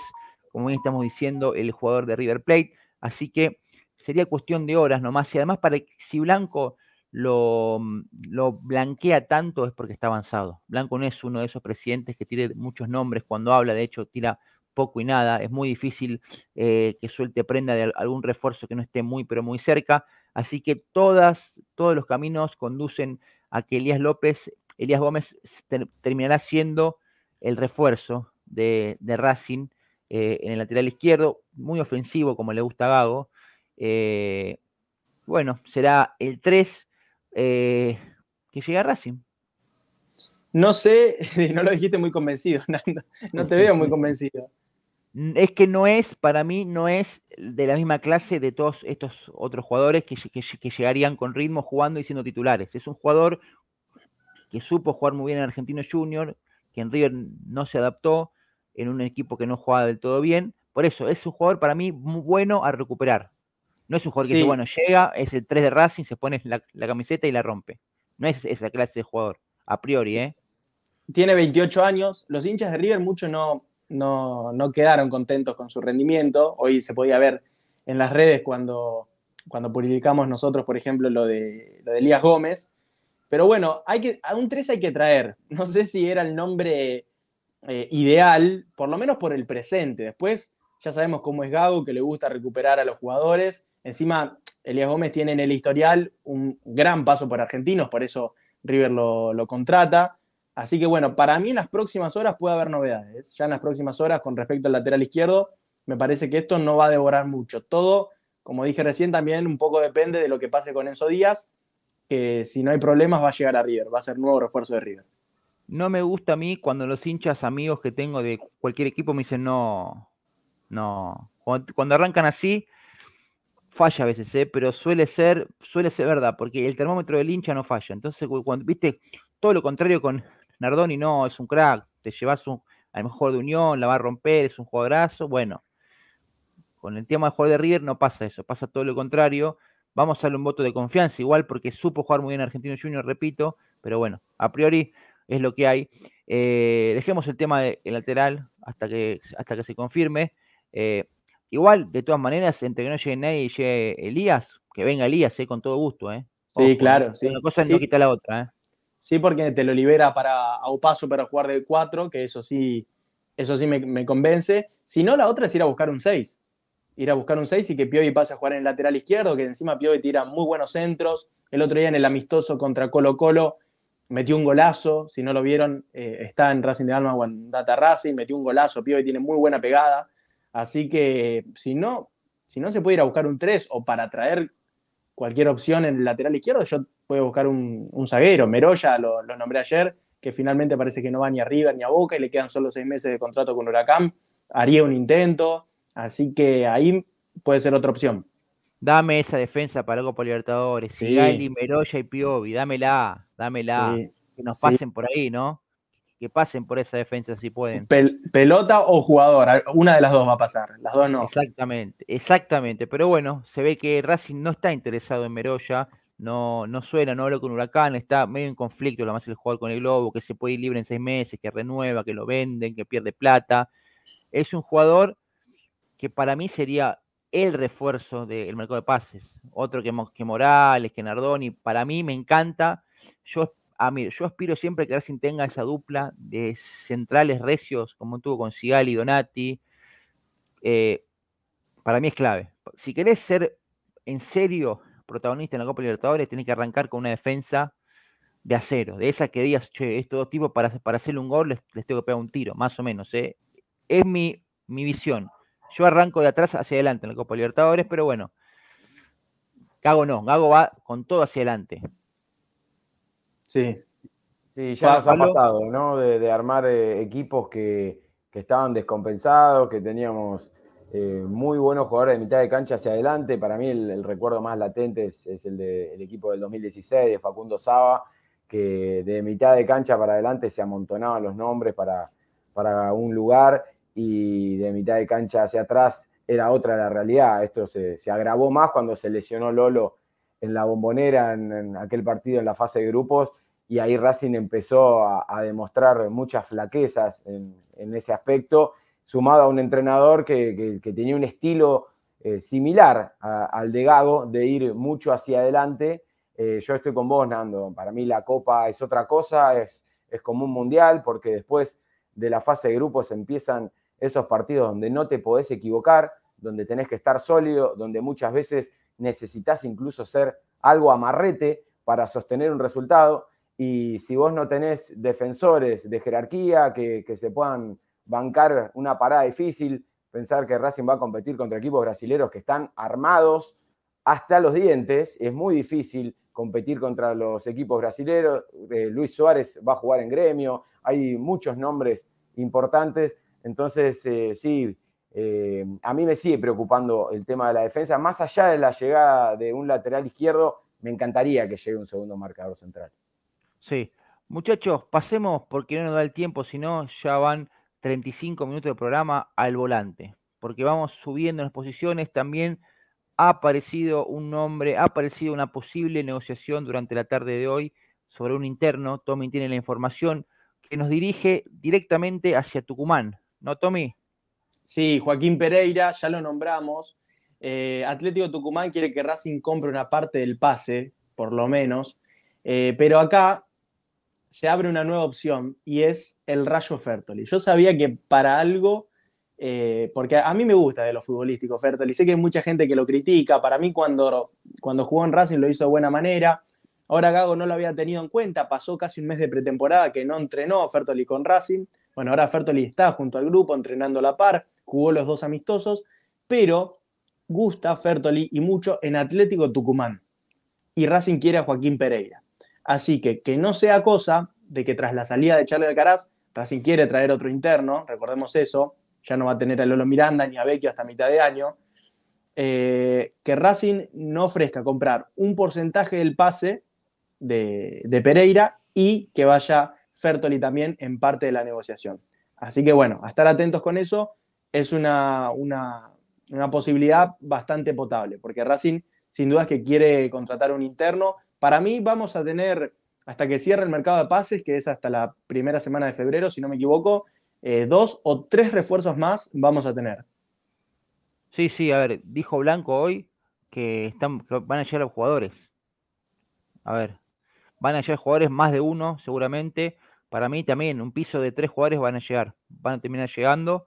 como bien estamos diciendo, el jugador de River Plate. Así que sería cuestión de horas nomás. Y además, para si Blanco mm, lo, blanquea tanto es porque está avanzado. Blanco no es uno de esos presidentes que tiene muchos nombres cuando habla, de hecho, tira poco y nada. Es muy difícil eh, que suelte prenda de algún refuerzo que no esté muy, pero muy cerca. Así que todos los caminos conducen a que Elías López, Elías Gómez terminará siendo el refuerzo de, de Racing eh, en el lateral izquierdo, muy ofensivo como le gusta a Gago. Eh, bueno, será el 3 eh, que llega Racing. No sé, no lo dijiste muy convencido, Nando. No te veo muy convencido. Es que no es, para mí, no es de la misma clase de todos estos otros jugadores que, que llegarían con ritmo jugando y siendo titulares. Es un jugador que supo jugar muy bien en Argentino Junior, que en River no se adaptó, en un equipo que no juega del todo bien. Por eso, es un jugador para mí muy bueno a recuperar. No es un jugador que bueno, llega, es el 3 de Racing, se pone la, camiseta y la rompe. No es esa clase de jugador, a priori, ¿eh? Tiene 28 años. Los hinchas de River, muchos no, no, quedaron contentos con su rendimiento. Hoy se podía ver en las redes cuando, cuando publicamos nosotros, por ejemplo, lo de, Elías Gómez. Pero bueno, hay que, a un 3 hay que traer. No sé si era el nombre eh, ideal, por lo menos por el presente. Después ya sabemos cómo es Gago, que le gusta recuperar a los jugadores. Encima, Elías Gómez tiene en el historial un gran paso por argentinos, por eso River lo, lo contrata. Así que bueno, para mí en las próximas horas puede haber novedades. Ya en las próximas horas con respecto al lateral izquierdo, me parece que esto no va a devorar mucho. Todo, como dije recién, también un poco depende de lo que pase con Enzo Díaz, que si no hay problemas va a llegar a River, va a ser nuevo refuerzo de River no me gusta a mí cuando los hinchas amigos que tengo de cualquier equipo me dicen no, no. Cuando, arrancan así, falla a veces, ¿eh? pero suele ser, suele ser verdad, porque el termómetro del hincha no falla. Entonces, cuando, viste, todo lo contrario con Nardoni, no, es un crack, te llevas un, a mejor de Unión, la va a romper, es un jugadorazo, bueno. Con el tema de jugador de River no pasa eso, pasa todo lo contrario. Vamos a darle un voto de confianza igual porque supo jugar muy bien Argentino Junior, repito, pero bueno, a priori es lo que hay. Eh, dejemos el tema del lateral hasta que, hasta que se confirme. Eh, igual, de todas maneras, entre que no llegue nadie y llegue Elías, que venga Elías, eh, con todo gusto. sí, claro. Una cosa no quita la otra. Sí, porque te lo libera para a Opaso para jugar del 4, que eso sí, eso sí me, me, convence. Si no, la otra es ir a buscar un 6. Ir a buscar un 6 y que Piovi pase a jugar en el lateral izquierdo, que encima Piovi tira muy buenos centros. El otro día en el amistoso contra Colo Colo metió un golazo, si no lo vieron, eh, está en Racing de Alma o Data Racing, metió un golazo, Pío y tiene muy buena pegada, así que si no, si no se puede ir a buscar un 3 o para traer cualquier opción en el lateral izquierdo, yo puedo buscar un, zaguero, Meroya lo, nombré ayer, que finalmente parece que no va ni arriba ni a Boca y le quedan solo seis meses de contrato con Huracán, haría un intento, así que ahí puede ser otra opción. Dame esa defensa para Copa Libertadores. Sí. Sigali, Meroya y Piovi, dámela, dámela. Que nos pasen por ahí, ¿no? Que pasen por esa defensa si pueden. pelota o jugador, una de las dos va a pasar, las dos no. Exactamente, exactamente. Pero bueno, se ve que Racing no está interesado en Meroya, no, no suena, no habla con Huracán, está medio en conflicto, lo más el jugador con el Globo, que se puede ir libre en seis meses, que renueva, que lo venden, que pierde plata. Es un jugador que para mí sería el refuerzo del mercado de pases. Otro que, que Morales, que Nardoni. Para mí me encanta. Yo, yo aspiro siempre que Racing tenga esa dupla de centrales recios, como tuvo con Sigali y Donati. Eh, para mí es clave. Si querés ser en serio protagonista en la Copa Libertadores, tenés que arrancar con una defensa de acero, de esa que digas, che, estos dos tipos para, para hacerle un gol les, tengo que pegar un tiro, más o menos. ¿eh? Es mi, mi visión. Yo arranco de atrás hacia adelante en la Copa Libertadores, pero bueno. Gago no, Gago va con todo hacia adelante. Sí. Sí, ya nos ha pasado, ¿no? De, armar eh, equipos que, estaban descompensados, que teníamos eh, muy buenos jugadores de mitad de cancha hacia adelante. Para mí el, recuerdo más latente es, el del equipo del 2016 de Facundo Saba, que de mitad de cancha para adelante se amontonaban los nombres para, para un lugar y de mitad de cancha hacia atrás era otra la realidad. Esto se, agravó más cuando se lesionó Lolo en la bombonera, en, aquel partido, en la fase de grupos, y ahí Racing empezó a, demostrar muchas flaquezas en, ese aspecto, sumado a un entrenador que, tenía un estilo eh, similar al de Gago, de ir mucho hacia adelante. Eh, yo estoy con vos, Nando, para mí la Copa es otra cosa, es, es como un mundial, porque después de la fase de grupos empiezan esos partidos donde no te podés equivocar, donde tenés que estar sólido, donde muchas veces necesitas incluso ser algo amarrete para sostener un resultado. Y si vos no tenés defensores de jerarquía que, se puedan bancar una parada difícil, pensar que Racing va a competir contra equipos brasileños que están armados hasta los dientes, es muy difícil competir contra los equipos brasileños. Eh, Luis Suárez va a jugar en gremio, hay muchos nombres importantes entonces, eh, sí, eh, a mí me sigue preocupando el tema de la defensa. Más allá de la llegada de un lateral izquierdo, me encantaría que llegue un segundo marcador central. Sí. Muchachos, pasemos, porque no nos da el tiempo, si ya van 35 minutos de programa al volante, porque vamos subiendo en las posiciones. También ha aparecido un nombre, ha aparecido una posible negociación durante la tarde de hoy sobre un interno. Tommy tiene la información que nos dirige directamente hacia Tucumán. ¿no, Tommy? Sí, Joaquín Pereira, ya lo nombramos. Eh, Atlético Tucumán quiere que Racing compre una parte del pase, por lo menos. Eh, pero acá se abre una nueva opción y es el Rayo Fertoli. Yo sabía que para algo, eh, porque a mí me gusta de lo futbolístico Fertoli, sé que hay mucha gente que lo critica, para mí cuando, cuando jugó en Racing lo hizo de buena manera, ahora Gago no lo había tenido en cuenta, pasó casi un mes de pretemporada que no entrenó Fertoli con Racing, bueno, ahora Fertoli está junto al grupo entrenando a la par, jugó los dos amistosos, pero gusta Fertoli y mucho en Atlético Tucumán. Y Racing quiere a Joaquín Pereira. Así que que no sea cosa de que tras la salida de Charles Alcaraz, Racing quiere traer otro interno, recordemos eso, ya no va a tener a Lolo Miranda ni a Vecchio hasta mitad de año, eh, que Racing no ofrezca comprar un porcentaje del pase de Pereira y que vaya Fertoli también en parte de la negociación. Así que bueno, a estar atentos con eso, es una, posibilidad bastante potable, porque Racing sin duda es que quiere contratar un interno. Para mí vamos a tener, hasta que cierre el mercado de pases, que es hasta la primera semana de febrero, si no me equivoco, eh, dos o tres refuerzos más vamos a tener. Sí, sí, a ver, dijo Blanco hoy que, están, van a llegar los jugadores. A ver, van a llegar jugadores más de uno seguramente, para mí también un piso de tres jugadores van a llegar, van a terminar llegando.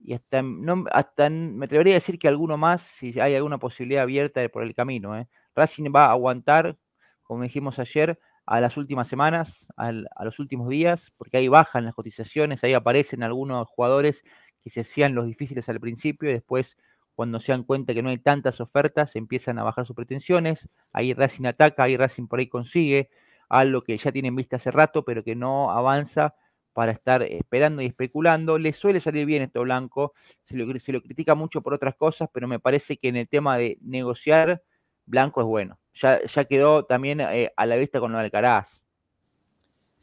Y hasta, no, me atrevería a decir que alguno más, si hay alguna posibilidad abierta por el camino. ¿eh? Racing va a aguantar, como dijimos ayer, a las últimas semanas, a los últimos días, porque ahí bajan las cotizaciones, ahí aparecen algunos jugadores que se hacían los difíciles al principio y después cuando se dan cuenta que no hay tantas ofertas, empiezan a bajar sus pretensiones, ahí Racing ataca, ahí Racing por ahí consigue, algo que ya tienen vista hace rato, pero que no avanza para estar esperando y especulando. Le suele salir bien esto Blanco, se lo, critica mucho por otras cosas, pero me parece que en el tema de negociar, Blanco es bueno. Ya, ya quedó también eh, a la vista con Alcaraz.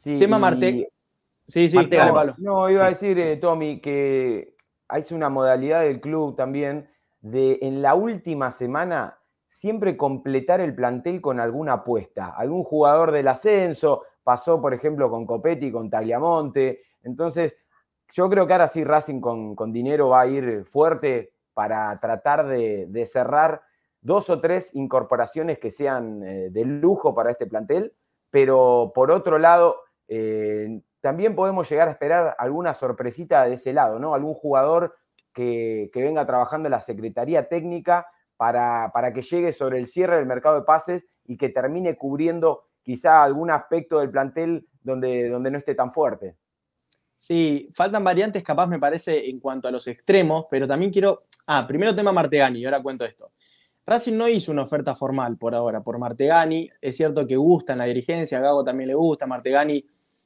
tema Marte. Sí, sí, No, iba a decir, eh, Tommy, que hay una modalidad del club también de en la última semana siempre completar el plantel con alguna apuesta. Algún jugador del ascenso pasó, por ejemplo, con Copetti, con Tagliamonte. Entonces, yo creo que ahora sí Racing con, dinero va a ir fuerte para tratar de, cerrar dos o tres incorporaciones que sean eh, de lujo para este plantel. Pero por otro lado, eh, también podemos llegar a esperar alguna sorpresita de ese lado, ¿no? Algún jugador que, que venga trabajando en la Secretaría Técnica para, que llegue sobre el cierre del mercado de pases y que termine cubriendo quizá algún aspecto del plantel donde, donde no esté tan fuerte. Sí, faltan variantes capaz me parece en cuanto a los extremos, pero también quiero... Ah, primero tema Martegani, y ahora cuento esto. Racing no hizo una oferta formal por ahora por Martegani. Es cierto que gusta en la dirigencia, a Gago también le gusta. Martegani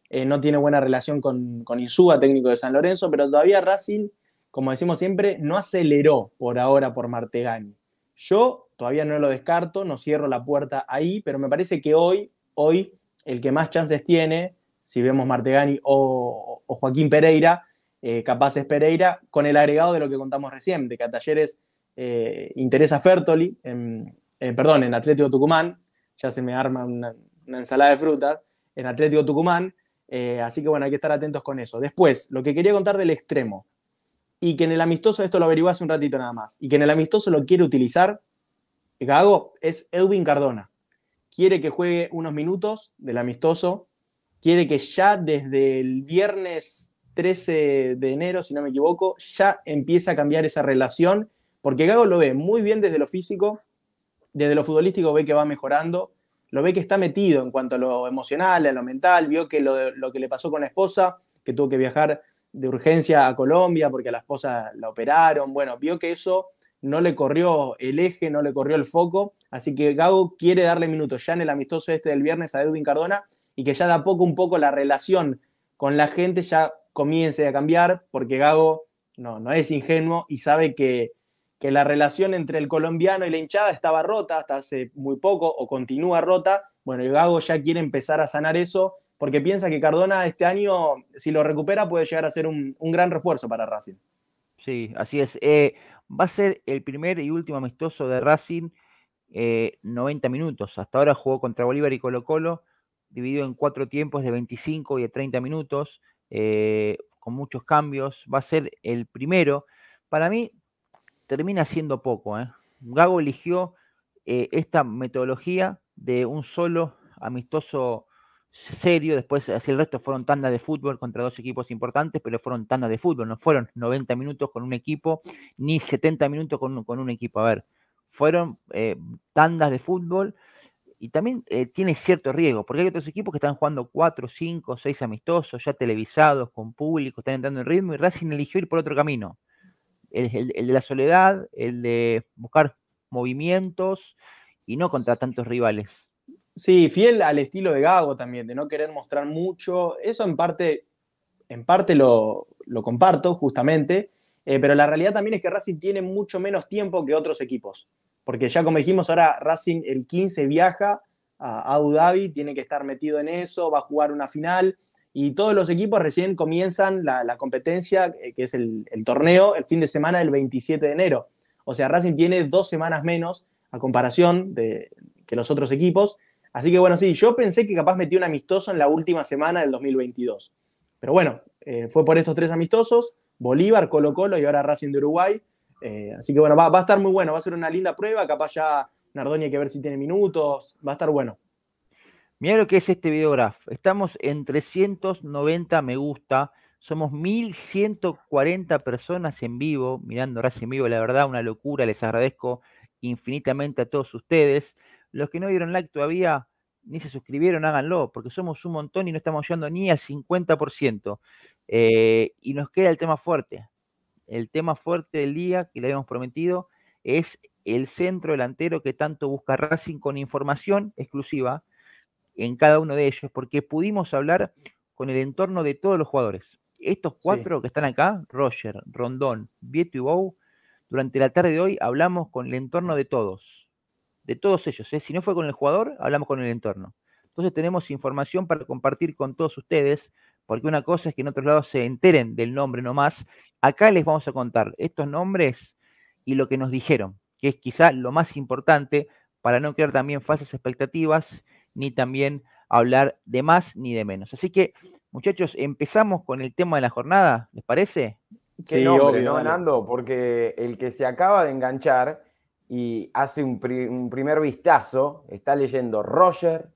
eh, no tiene buena relación con, con Insúa, técnico de San Lorenzo, pero todavía Racing, como decimos siempre, no aceleró por ahora por Martegani. Yo todavía no lo descarto, no cierro la puerta ahí, pero me parece que hoy, hoy el que más chances tiene, si vemos Martegani o, Joaquín Pereira, eh, capaz es Pereira, con el agregado de lo que contamos recién, de que a Talleres eh, interesa Fertoli, eh, perdón, en Atlético Tucumán, ya se me arma una ensalada de frutas, en Atlético Tucumán, así que bueno, hay que estar atentos con eso. Después, lo que quería contar del extremo, y que en el amistoso, esto lo averigué hace un ratito nada más, y que en el amistoso lo quiere utilizar, Gago, es Edwin Cardona. Quiere que juegue unos minutos del amistoso, quiere que ya desde el viernes 13 de enero, si no me equivoco, ya empieza a cambiar esa relación, porque Gago lo ve muy bien desde lo físico, desde lo futbolístico ve que va mejorando, lo ve que está metido en cuanto a lo emocional, a lo mental, vio que lo, lo que le pasó con la esposa, que tuvo que viajar de urgencia a Colombia porque a la esposa la operaron. Bueno, vio que eso no le corrió el eje, no le corrió el foco, así que Gago quiere darle minutos ya en el amistoso este del viernes a Edwin Cardona y que ya da poco un poco la relación con la gente ya comience a cambiar porque Gago no, no es ingenuo y sabe que, la relación entre el colombiano y la hinchada estaba rota hasta hace muy poco o continúa rota. Bueno, y Gago ya quiere empezar a sanar eso porque piensa que Cardona este año, si lo recupera, puede llegar a ser un, gran refuerzo para Racing. Sí, así es. Eh, va a ser el primer y último amistoso de Racing, 90 eh, minutos. Hasta ahora jugó contra Bolívar y Colo Colo, dividido en cuatro tiempos de 25 y de 30 minutos, eh, con muchos cambios. Va a ser el primero. Para mí termina siendo poco. Gago eligió esta metodología de un solo amistoso serio, después así el resto fueron tandas de fútbol contra dos equipos importantes, pero fueron tandas de fútbol, no fueron 90 minutos con un equipo, ni 70 minutos con, un, equipo, a ver, fueron eh, tandas de fútbol y también eh, tiene cierto riesgo, porque hay otros equipos que están jugando 4, 5, 6 amistosos, ya televisados, con público, están entrando en ritmo y Racing eligió ir por otro camino, el de la soledad, el de buscar movimientos y no contra tantos rivales. Sí, fiel al estilo de Gago también, de no querer mostrar mucho. Eso en parte, en parte lo, comparto, justamente. Eh, pero la realidad también es que Racing tiene mucho menos tiempo que otros equipos. Porque ya como dijimos, ahora Racing el 15 viaja a Abu Dhabi, tiene que estar metido en eso, va a jugar una final. Y todos los equipos recién comienzan la, competencia, eh, que es el, torneo, el fin de semana del 27 de enero. O sea, Racing tiene dos semanas menos a comparación de, que los otros equipos. Así que bueno, sí, yo pensé que capaz metí un amistoso en la última semana del 2022. Pero bueno, eh, fue por estos tres amistosos, Bolívar, Colo Colo y ahora Racing de Uruguay. Eh, así que bueno, va, a estar muy bueno, va a ser una linda prueba, capaz ya Nardoni hay que ver si tiene minutos, va a estar bueno. Mira lo que es este videograf. Estamos en 390 me gusta, somos 1140 personas en vivo, mirando Racing en vivo, la verdad, una locura, les agradezco infinitamente a todos ustedes. Los que no dieron like todavía ni se suscribieron, háganlo, porque somos un montón y no estamos llegando ni al 50%. Eh, y nos queda el tema fuerte. El tema fuerte del día que le habíamos prometido es el centro delantero que tanto busca Racing con información exclusiva en cada uno de ellos, porque pudimos hablar con el entorno de todos los jugadores. Estos cuatro que están acá, Roger, Rondón, Vieto y Bou, durante la tarde de hoy hablamos con el entorno de todos de todos ellos. ¿eh? Si no fue con el jugador, hablamos con el entorno. Entonces tenemos información para compartir con todos ustedes, porque una cosa es que en otros lados se enteren del nombre nomás. Acá les vamos a contar estos nombres y lo que nos dijeron, que es quizá lo más importante para no crear también falsas expectativas, ni también hablar de más ni de menos. Así que, muchachos, empezamos con el tema de la jornada, ¿les parece? Sí, obvio, ¿no, Porque el que se acaba de enganchar y hace un, primer vistazo, está leyendo Roger,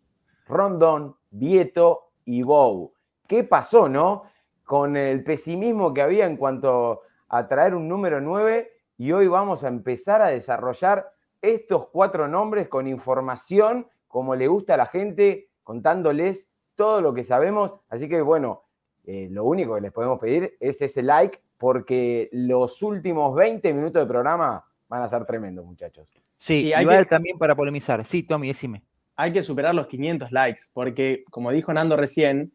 Rondón, Vieto y Bow. ¿Qué pasó, no? Con el pesimismo que había en cuanto a traer un número 9 y hoy vamos a empezar a desarrollar estos cuatro nombres con información como le gusta a la gente, contándoles todo lo que sabemos. Así que bueno, eh, lo único que les podemos pedir es ese like porque los últimos 20 minutos de programa van a ser tremendos, muchachos. Sí, igual hay también para polemizar. Sí, Tommy, decime. Hay que superar los 500 likes, porque como dijo Nando recién,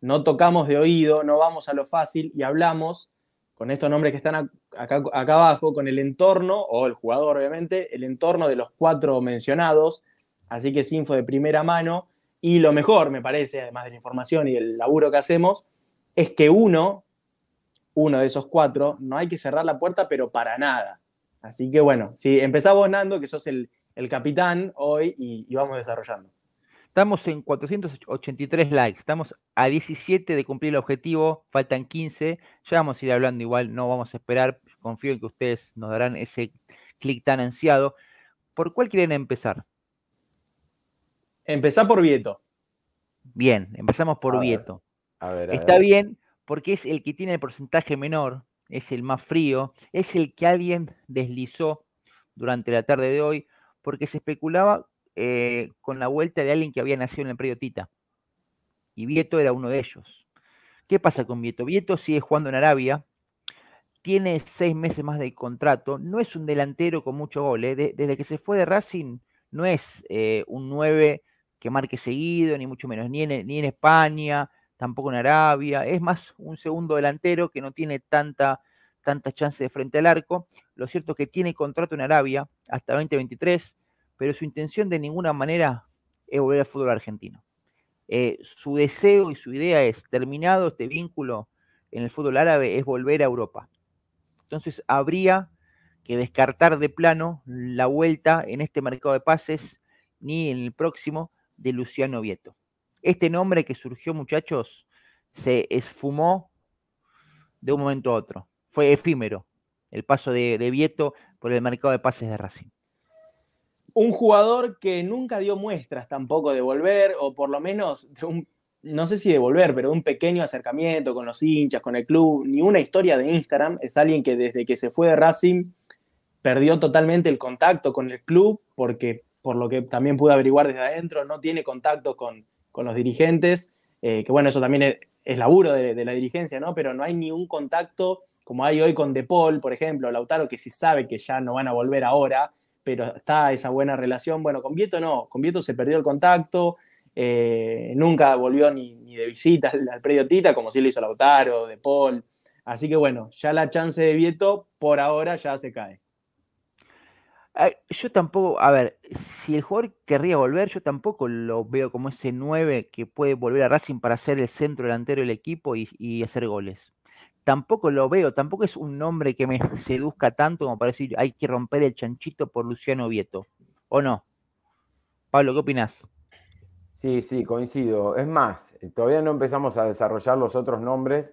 no tocamos de oído, no vamos a lo fácil y hablamos con estos nombres que están acá, acá abajo, con el entorno, o el jugador obviamente, el entorno de los cuatro mencionados, así que es info de primera mano, y lo mejor, me parece, además de la información y del laburo que hacemos, es que uno, uno de esos cuatro, no hay que cerrar la puerta, pero para nada. Así que bueno, sí, empezá vos, Nando, que sos el, el capitán hoy y, vamos desarrollando. Estamos en 483 likes, estamos a 17 de cumplir el objetivo, faltan 15, ya vamos a ir hablando igual, no vamos a esperar, confío en que ustedes nos darán ese clic tan ansiado. ¿Por cuál quieren empezar? Empezá por Vieto. Bien, empezamos por Vieto. Está bien porque es el que tiene el porcentaje menor, es el más frío, es el que alguien deslizó durante la tarde de hoy, porque se especulaba eh, con la vuelta de alguien que había nacido en el predio Tita. Y Vieto era uno de ellos. ¿Qué pasa con Vieto? Vieto sigue jugando en Arabia, tiene seis meses más de contrato, no es un delantero con mucho gole ¿eh? desde que se fue de Racing, no es eh, un 9 que marque seguido, ni mucho menos, ni en España, tampoco en Arabia, es más un segundo delantero que no tiene tanta, tanta chance de frente al arco. Lo cierto es que tiene contrato en Arabia hasta 2023, pero su intención de ninguna manera es volver al fútbol argentino. Eh, su deseo y su idea es, terminado este vínculo en el fútbol árabe, es volver a Europa. Entonces habría que descartar de plano la vuelta en este mercado de pases, ni en el próximo, de Luciano Vieto. Este nombre que surgió, muchachos, se esfumó de un momento a otro. Fue efímero el paso de, Vieto por el mercado de pases de Racing. Un jugador que nunca dio muestras tampoco de volver, o por lo menos de un, no sé si de volver, pero un pequeño acercamiento con los hinchas, con el club, ni una historia de Instagram. Es alguien que desde que se fue de Racing perdió totalmente el contacto con el club, porque por lo que también pude averiguar desde adentro, no tiene contacto con, con los dirigentes, eh, que bueno, eso también es, laburo de, la dirigencia, ¿no? Pero no hay ningún contacto como hay hoy con De Paul, por ejemplo, Lautaro, que sí sabe que ya no van a volver ahora, pero está esa buena relación. Bueno, con Vieto no, con Vieto se perdió el contacto, eh, nunca volvió ni, de visita al, al, predio Tita, como sí lo hizo Lautaro, De Paul. Así que bueno, ya la chance de Vieto por ahora ya se cae. Yo tampoco, a ver, si el jugador querría volver, yo tampoco lo veo como ese 9 que puede volver a Racing para ser el centro delantero del equipo y, hacer goles. Tampoco lo veo, tampoco es un nombre que me seduzca tanto como para decir hay que romper el chanchito por Luciano Vieto, ¿o no? Pablo, ¿qué opinas? Sí, sí, coincido. Es más, eh, todavía no empezamos a desarrollar los otros nombres.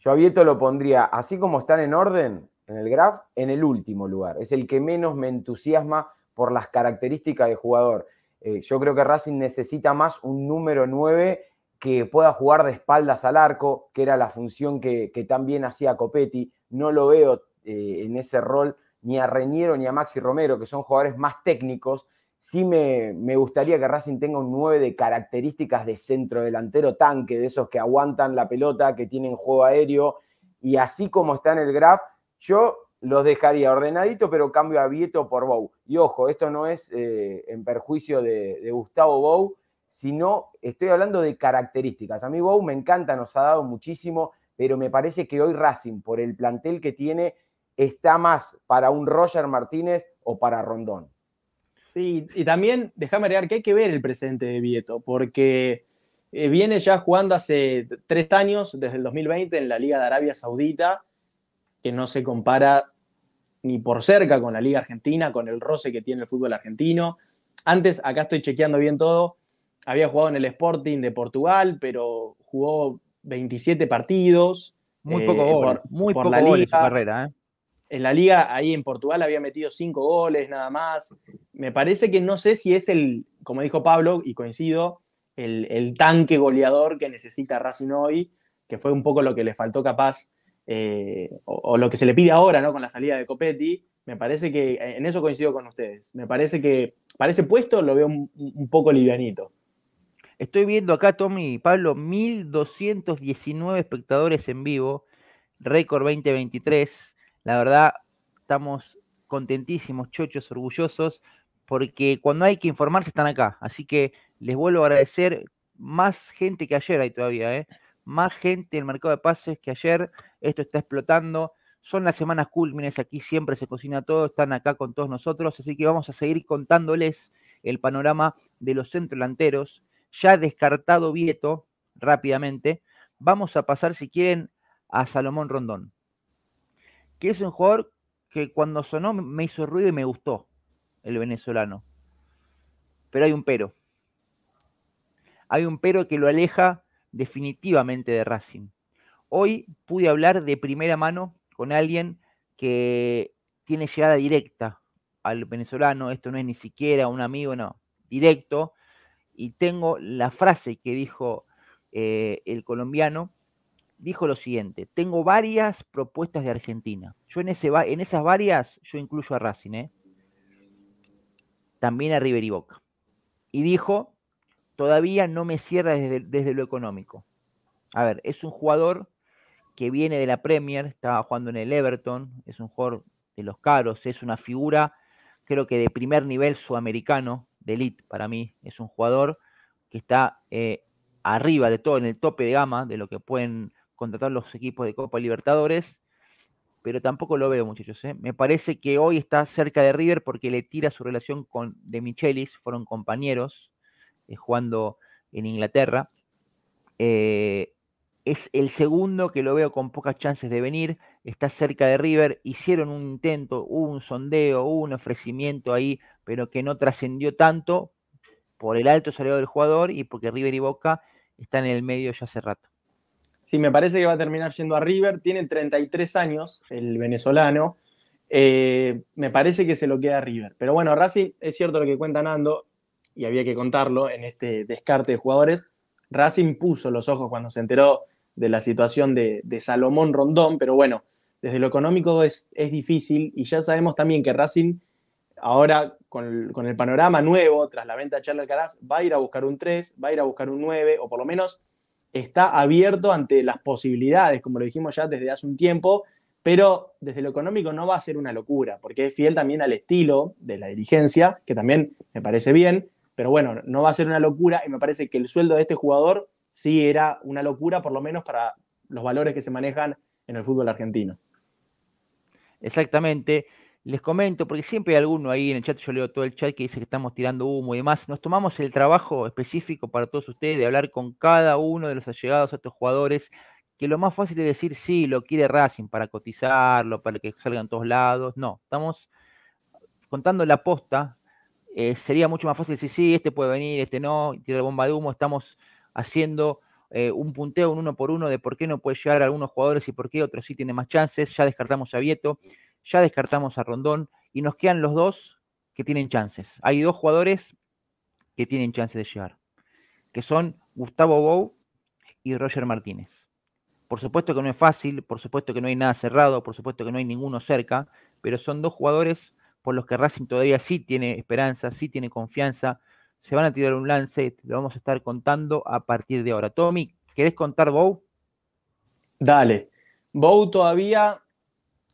Yo a Vieto lo pondría, así como están en orden, en el graph en el último lugar. Es el que menos me entusiasma por las características de jugador. Eh, yo creo que Racing necesita más un número 9 que pueda jugar de espaldas al arco, que era la función que, también hacía Copetti. No lo veo eh, en ese rol ni a Reñero ni a Maxi Romero, que son jugadores más técnicos. Sí me, gustaría que Racing tenga un 9 de características de centrodelantero tanque, de esos que aguantan la pelota, que tienen juego aéreo. Y así como está en el graph, yo los dejaría ordenadito, pero cambio a Vieto por Bow. Y ojo, esto no es eh, en perjuicio de, Gustavo Bow, sino estoy hablando de características. A mí Bow me encanta, nos ha dado muchísimo, pero me parece que hoy Racing, por el plantel que tiene, está más para un Roger Martínez o para Rondón. Sí, y también déjame agregar que hay que ver el presente de Vieto, porque eh, viene ya jugando hace tres años, desde el 2020, en la Liga de Arabia Saudita que no se compara ni por cerca con la Liga Argentina, con el roce que tiene el fútbol argentino. Antes, acá estoy chequeando bien todo, había jugado en el Sporting de Portugal, pero jugó 27 partidos. Muy eh, poco gol, por, la liga. en carrera. ¿eh? En la liga, ahí en Portugal había metido 5 goles nada más. Me parece que no sé si es el, como dijo Pablo, y coincido, el, el tanque goleador que necesita Racing hoy, que fue un poco lo que le faltó capaz eh, o, lo que se le pide ahora, ¿no? Con la salida de Copetti, me parece que, eh, en eso coincido con ustedes, me parece que Parece puesto lo veo un, poco livianito. Estoy viendo acá, Tommy, y Pablo, 1219 espectadores en vivo, récord 2023. La verdad, estamos contentísimos, chochos, orgullosos, porque cuando hay que informarse están acá. Así que les vuelvo a agradecer. Más gente que ayer hay todavía, ¿eh? Más gente en el mercado de pases que ayer esto está explotando. Son las semanas culmines, aquí siempre se cocina todo, están acá con todos nosotros, así que vamos a seguir contándoles el panorama de los centrodelanteros. Ya descartado Vieto rápidamente, vamos a pasar, si quieren, a Salomón Rondón, que es un jugador que cuando sonó me hizo ruido y me gustó el venezolano. Pero hay un pero. Hay un pero que lo aleja definitivamente de Racing hoy pude hablar de primera mano con alguien que tiene llegada directa al venezolano, esto no es ni siquiera un amigo, no, directo, y tengo la frase que dijo eh, el colombiano, dijo lo siguiente, tengo varias propuestas de Argentina, yo en, esas varias yo incluyo a Racine. ¿eh? también a River y Boca, y dijo, todavía no me cierra desde lo económico. A ver, es un jugador que viene de la Premier, estaba jugando en el Everton, es un jugador de los caros, es una figura, creo que de primer nivel sudamericano, de elite para mí, es un jugador que está eh, arriba de todo, en el tope de gama de lo que pueden contratar los equipos de Copa Libertadores, pero tampoco lo veo, muchachos. ¿eh? Me parece que hoy está cerca de River porque le tira su relación con de Michelis, fueron compañeros eh, jugando en Inglaterra es el segundo que lo veo con pocas chances de venir. Está cerca de River. Hicieron un intento, hubo un sondeo, hubo un ofrecimiento ahí, pero que no trascendió tanto por el alto salario del jugador y porque River y Boca están en el medio ya hace rato. Sí, me parece que va a terminar yendo a River. Tiene 33 años el venezolano. Eh, me parece que se lo queda a River. Pero bueno, Racing, es cierto lo que cuenta Nando, y había que contarlo en este descarte de jugadores. Racing puso los ojos cuando se enteró de la situación de, Salomón Rondón, pero bueno, desde lo económico es, es difícil y ya sabemos también que Racing ahora con el, con el, panorama nuevo, tras la venta de Charles Alcaraz, va a ir a buscar un 3, va a ir a buscar un 9, o por lo menos está abierto ante las posibilidades, como lo dijimos ya desde hace un tiempo, pero desde lo económico no va a ser una locura, porque es fiel también al estilo de la dirigencia, que también me parece bien, pero bueno, no va a ser una locura y me parece que el sueldo de este jugador sí era una locura, por lo menos para los valores que se manejan en el fútbol argentino. Exactamente. Les comento, porque siempre hay alguno ahí en el chat, yo leo todo el chat que dice que estamos tirando humo y demás. Nos tomamos el trabajo específico para todos ustedes de hablar con cada uno de los allegados a estos jugadores, que lo más fácil es decir, sí, lo quiere Racing para cotizarlo, para que salga en todos lados. No, estamos contando la posta. Eh, sería mucho más fácil decir, sí, este puede venir, este no, tiene bomba de humo. Estamos haciendo eh, un punteo, uno por uno de por qué no puede llegar algunos jugadores y por qué otros sí tienen más chances. Ya descartamos a Vieto, ya descartamos a Rondón y nos quedan los dos que tienen chances. Hay dos jugadores que tienen chances de llegar, que son Gustavo Bou y Roger Martínez. Por supuesto que no es fácil, por supuesto que no hay nada cerrado, por supuesto que no hay ninguno cerca, pero son dos jugadores por los que Racing todavía sí tiene esperanza, sí tiene confianza, se van a tirar un lance, lo vamos a estar contando a partir de ahora. Tommy, ¿querés contar Bow? Dale. Bow todavía,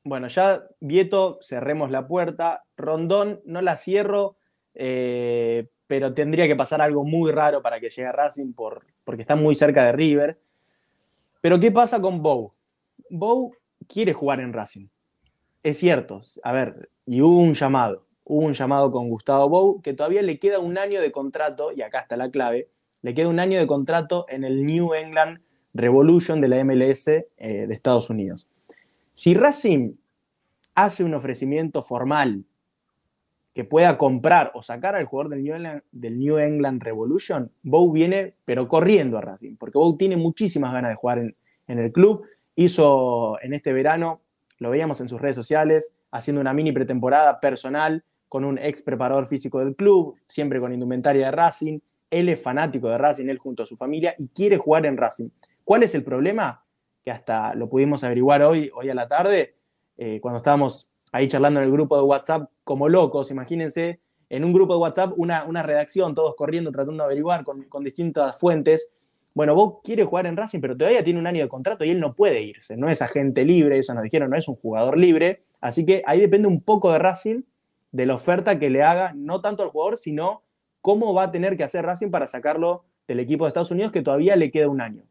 bueno, ya Vieto, cerremos la puerta. Rondón, no la cierro, eh, pero tendría que pasar algo muy raro para que llegue a Racing por, porque está muy cerca de River. Pero ¿qué pasa con Bow? Bow quiere jugar en Racing. Es cierto, a ver, y hubo un llamado hubo un llamado con Gustavo Bou, que todavía le queda un año de contrato, y acá está la clave, le queda un año de contrato en el New England Revolution de la MLS eh, de Estados Unidos. Si Racing hace un ofrecimiento formal que pueda comprar o sacar al jugador del New England, del New England Revolution, Bow viene pero corriendo a Racing, porque Bow tiene muchísimas ganas de jugar en, en el club. Hizo en este verano, lo veíamos en sus redes sociales, haciendo una mini pretemporada personal con un ex preparador físico del club, siempre con indumentaria de Racing. Él es fanático de Racing, él junto a su familia, y quiere jugar en Racing. ¿Cuál es el problema? Que hasta lo pudimos averiguar hoy, hoy a la tarde, eh, cuando estábamos ahí charlando en el grupo de WhatsApp como locos, imagínense, en un grupo de WhatsApp, una, redacción, todos corriendo, tratando de averiguar con, con distintas fuentes. Bueno, vos quiere jugar en Racing, pero todavía tiene un año de contrato y él no puede irse, no es agente libre, eso nos dijeron, no es un jugador libre, así que ahí depende un poco de Racing de la oferta que le haga, no tanto al jugador, sino cómo va a tener que hacer Racing para sacarlo del equipo de Estados Unidos, que todavía le queda un año.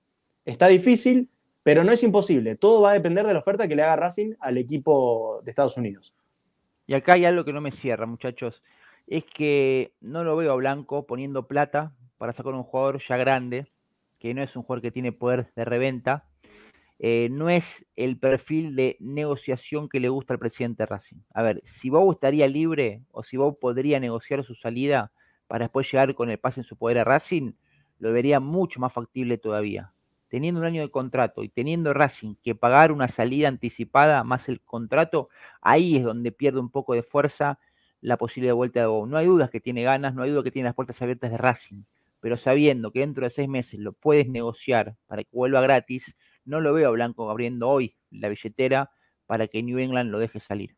Está difícil, pero no es imposible. Todo va a depender de la oferta que le haga Racing al equipo de Estados Unidos. Y acá hay algo que no me cierra, muchachos. Es que no lo veo a Blanco poniendo plata para sacar un jugador ya grande, que no es un jugador que tiene poder de reventa, eh, no es el perfil de negociación que le gusta al presidente Racing. A ver, si Bob estaría libre o si Bob podría negociar su salida para después llegar con el pase en su poder a Racing, lo vería mucho más factible todavía. Teniendo un año de contrato y teniendo Racing que pagar una salida anticipada más el contrato, ahí es donde pierde un poco de fuerza la posibilidad de vuelta de Bob. No hay dudas que tiene ganas, no hay duda que tiene las puertas abiertas de Racing, pero sabiendo que dentro de seis meses lo puedes negociar para que vuelva gratis, no lo veo a Blanco abriendo hoy la billetera para que New England lo deje salir.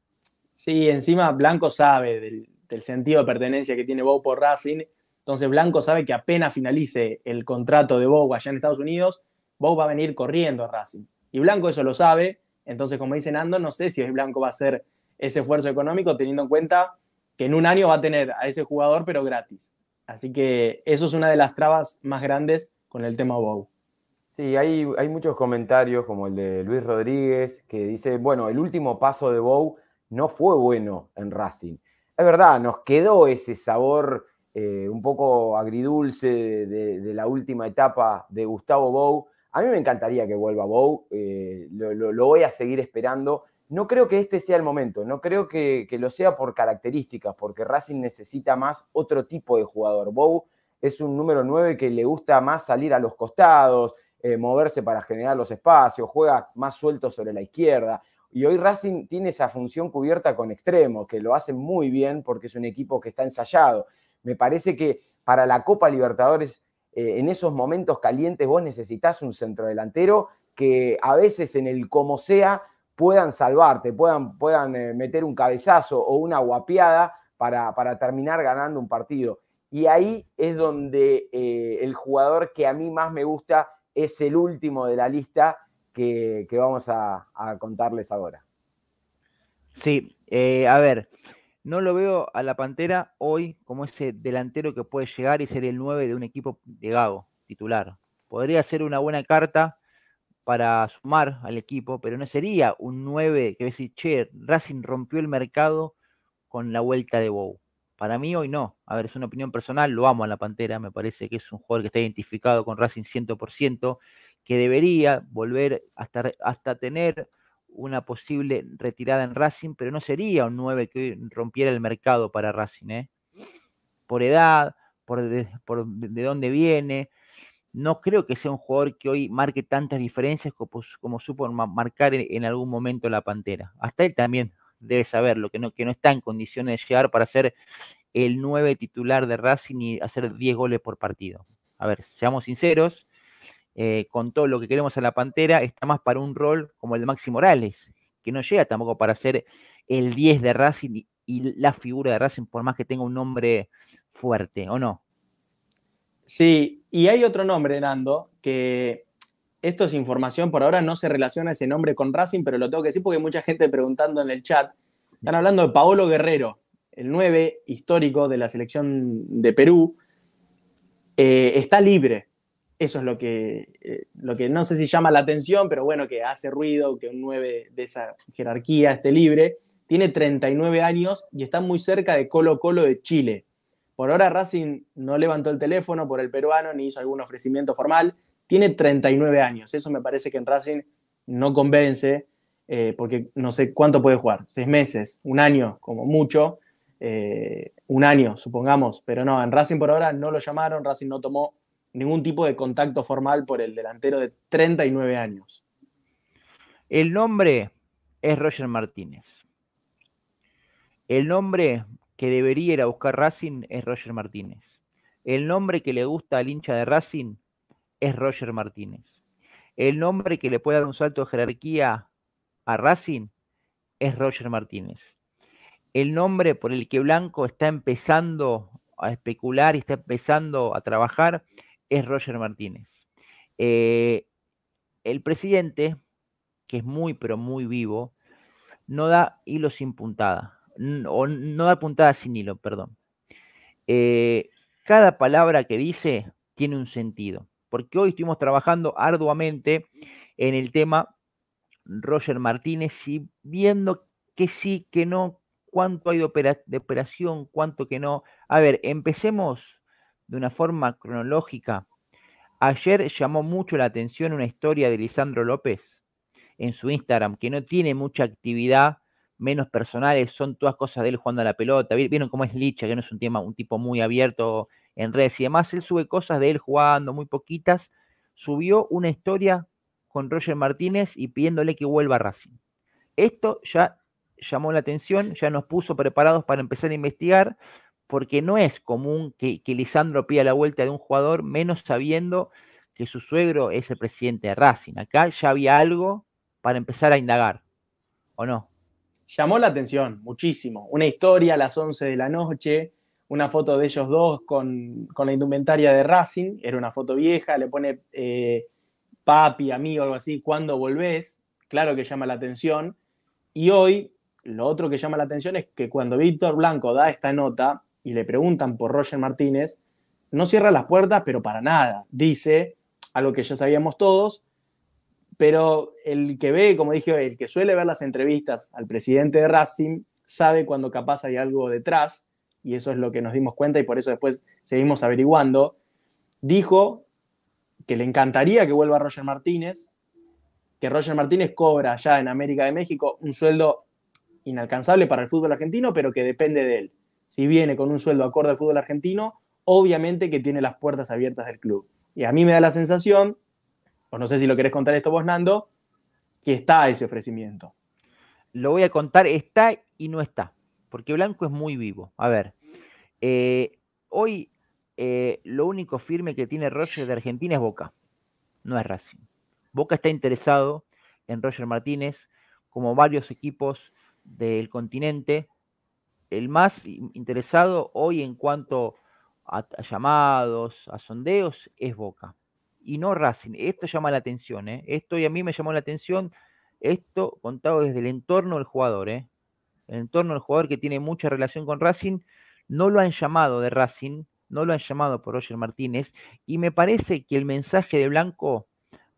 Sí, encima Blanco sabe del, sentido de pertenencia que tiene Bob por Racing. Entonces Blanco sabe que apenas finalice el contrato de Bow allá en Estados Unidos, Bob va a venir corriendo a Racing. Y Blanco eso lo sabe. Entonces, como dice Nando, no sé si hoy Blanco va a hacer ese esfuerzo económico teniendo en cuenta que en un año va a tener a ese jugador, pero gratis. Así que eso es una de las trabas más grandes con el tema Bow. Sí, hay, muchos comentarios, como el de Luis Rodríguez, que dice, bueno, el último paso de Bow no fue bueno en Racing. Es verdad, nos quedó ese sabor eh, un poco agridulce de, la última etapa de Gustavo Bow. A mí me encantaría que vuelva Bow, eh, lo, voy a seguir esperando. No creo que este sea el momento, no creo que, que lo sea por características, porque Racing necesita más otro tipo de jugador. Bow es un número 9 que le gusta más salir a los costados, eh, moverse para generar los espacios, juega más suelto sobre la izquierda. Y hoy Racing tiene esa función cubierta con extremos, que lo hace muy bien porque es un equipo que está ensayado. Me parece que para la Copa Libertadores, eh, en esos momentos calientes, vos necesitas un centrodelantero que a veces en el como sea puedan salvarte, puedan, puedan eh, meter un cabezazo o una guapiada para, para, terminar ganando un partido. Y ahí es donde el jugador que a mí más me gusta es el último de la lista que, vamos a, contarles ahora. Sí, eh, a ver, no lo veo a la Pantera hoy como ese delantero que puede llegar y ser el 9 de un equipo de Gago, titular. Podría ser una buena carta para sumar al equipo, pero no sería un 9 que decir, che, Racing rompió el mercado con la vuelta de Bow. Para mí hoy no. A ver, es una opinión personal, lo amo a la Pantera, me parece que es un jugador que está identificado con Racing 100%, que debería volver hasta, hasta tener una posible retirada en Racing, pero no sería un 9 que rompiera el mercado para Racing, ¿eh? Por edad, por de, dónde viene, no creo que sea un jugador que hoy marque tantas diferencias como, supo marcar en, algún momento la Pantera. Hasta él también debe saberlo, que no, que no está en condiciones de llegar para ser el 9 titular de Racing y hacer 10 goles por partido. A ver, seamos sinceros, eh, con todo lo que queremos a la Pantera, está más para un rol como el de Maxi Morales, que no llega tampoco para ser el 10 de Racing y, y la figura de Racing, por más que tenga un nombre fuerte, ¿o no? Sí, y hay otro nombre, Nando, que esto es información, por ahora no se relaciona ese nombre con Racing, pero lo tengo que decir porque hay mucha gente preguntando en el chat. Están hablando de Paolo Guerrero, el 9 histórico de la selección de Perú. Eh, está libre. Eso es lo que, eh, lo que no sé si llama la atención, pero bueno, que hace ruido que un 9 de esa jerarquía esté libre. Tiene 39 años y está muy cerca de Colo Colo de Chile. Por ahora Racing no levantó el teléfono por el peruano ni hizo algún ofrecimiento formal. Tiene 39 años, eso me parece que en Racing no convence, eh, porque no sé cuánto puede jugar, seis meses, un año como mucho, eh, un año supongamos, pero no, en Racing por ahora no lo llamaron, Racing no tomó ningún tipo de contacto formal por el delantero de 39 años. El nombre es Roger Martínez. El nombre que debería ir a buscar Racing es Roger Martínez. El nombre que le gusta al hincha de Racing es Roger Martínez. El nombre que le puede dar un salto de jerarquía a Racing es Roger Martínez. El nombre por el que Blanco está empezando a especular y está empezando a trabajar es Roger Martínez. Eh, el presidente, que es muy, pero muy vivo, no da hilo sin puntada, o no, da puntada sin hilo, perdón. Eh, cada palabra que dice tiene un sentido porque hoy estuvimos trabajando arduamente en el tema Roger Martínez y viendo que sí, que no, cuánto hay de, operación, cuánto que no. A ver, empecemos de una forma cronológica. Ayer llamó mucho la atención una historia de Lisandro López en su Instagram, que no tiene mucha actividad, menos personales, son todas cosas de él jugando a la pelota. Vieron cómo es Licha, que no es un tema, un tipo muy abierto en redes y además Él sube cosas de él jugando, muy poquitas. Subió una historia con Roger Martínez y pidiéndole que vuelva a Racing. Esto ya llamó la atención, ya nos puso preparados para empezar a investigar, porque no es común que, que Lisandro pida la vuelta de un jugador, menos sabiendo que su suegro es el presidente de Racing. Acá ya había algo para empezar a indagar, ¿o no? Llamó la atención muchísimo. Una historia a las 11 de la noche, una foto de ellos dos con, la indumentaria de Racing, era una foto vieja, le pone eh, papi, amigo, algo así, ¿cuándo volvés? Claro que llama la atención. Y hoy, lo otro que llama la atención es que cuando Víctor Blanco da esta nota y le preguntan por Roger Martínez, no cierra las puertas, pero para nada. Dice algo que ya sabíamos todos, pero el que ve, como dije, el que suele ver las entrevistas al presidente de Racing, sabe cuando capaz hay algo detrás y eso es lo que nos dimos cuenta y por eso después seguimos averiguando, dijo que le encantaría que vuelva Roger Martínez, que Roger Martínez cobra ya en América de México un sueldo inalcanzable para el fútbol argentino, pero que depende de él. Si viene con un sueldo acorde al fútbol argentino, obviamente que tiene las puertas abiertas del club. Y a mí me da la sensación, o no sé si lo querés contar esto vos, Nando, que está ese ofrecimiento. Lo voy a contar, está y no está porque Blanco es muy vivo. A ver, eh, hoy eh, lo único firme que tiene Roger de Argentina es Boca, no es Racing. Boca está interesado en Roger Martínez, como varios equipos del continente. El más interesado hoy en cuanto a, a llamados, a sondeos, es Boca. Y no Racing. Esto llama la atención, ¿eh? Esto y a mí me llamó la atención, esto contado desde el entorno del jugador, ¿eh? en torno al jugador que tiene mucha relación con Racing, no lo han llamado de Racing, no lo han llamado por Roger Martínez, y me parece que el mensaje de Blanco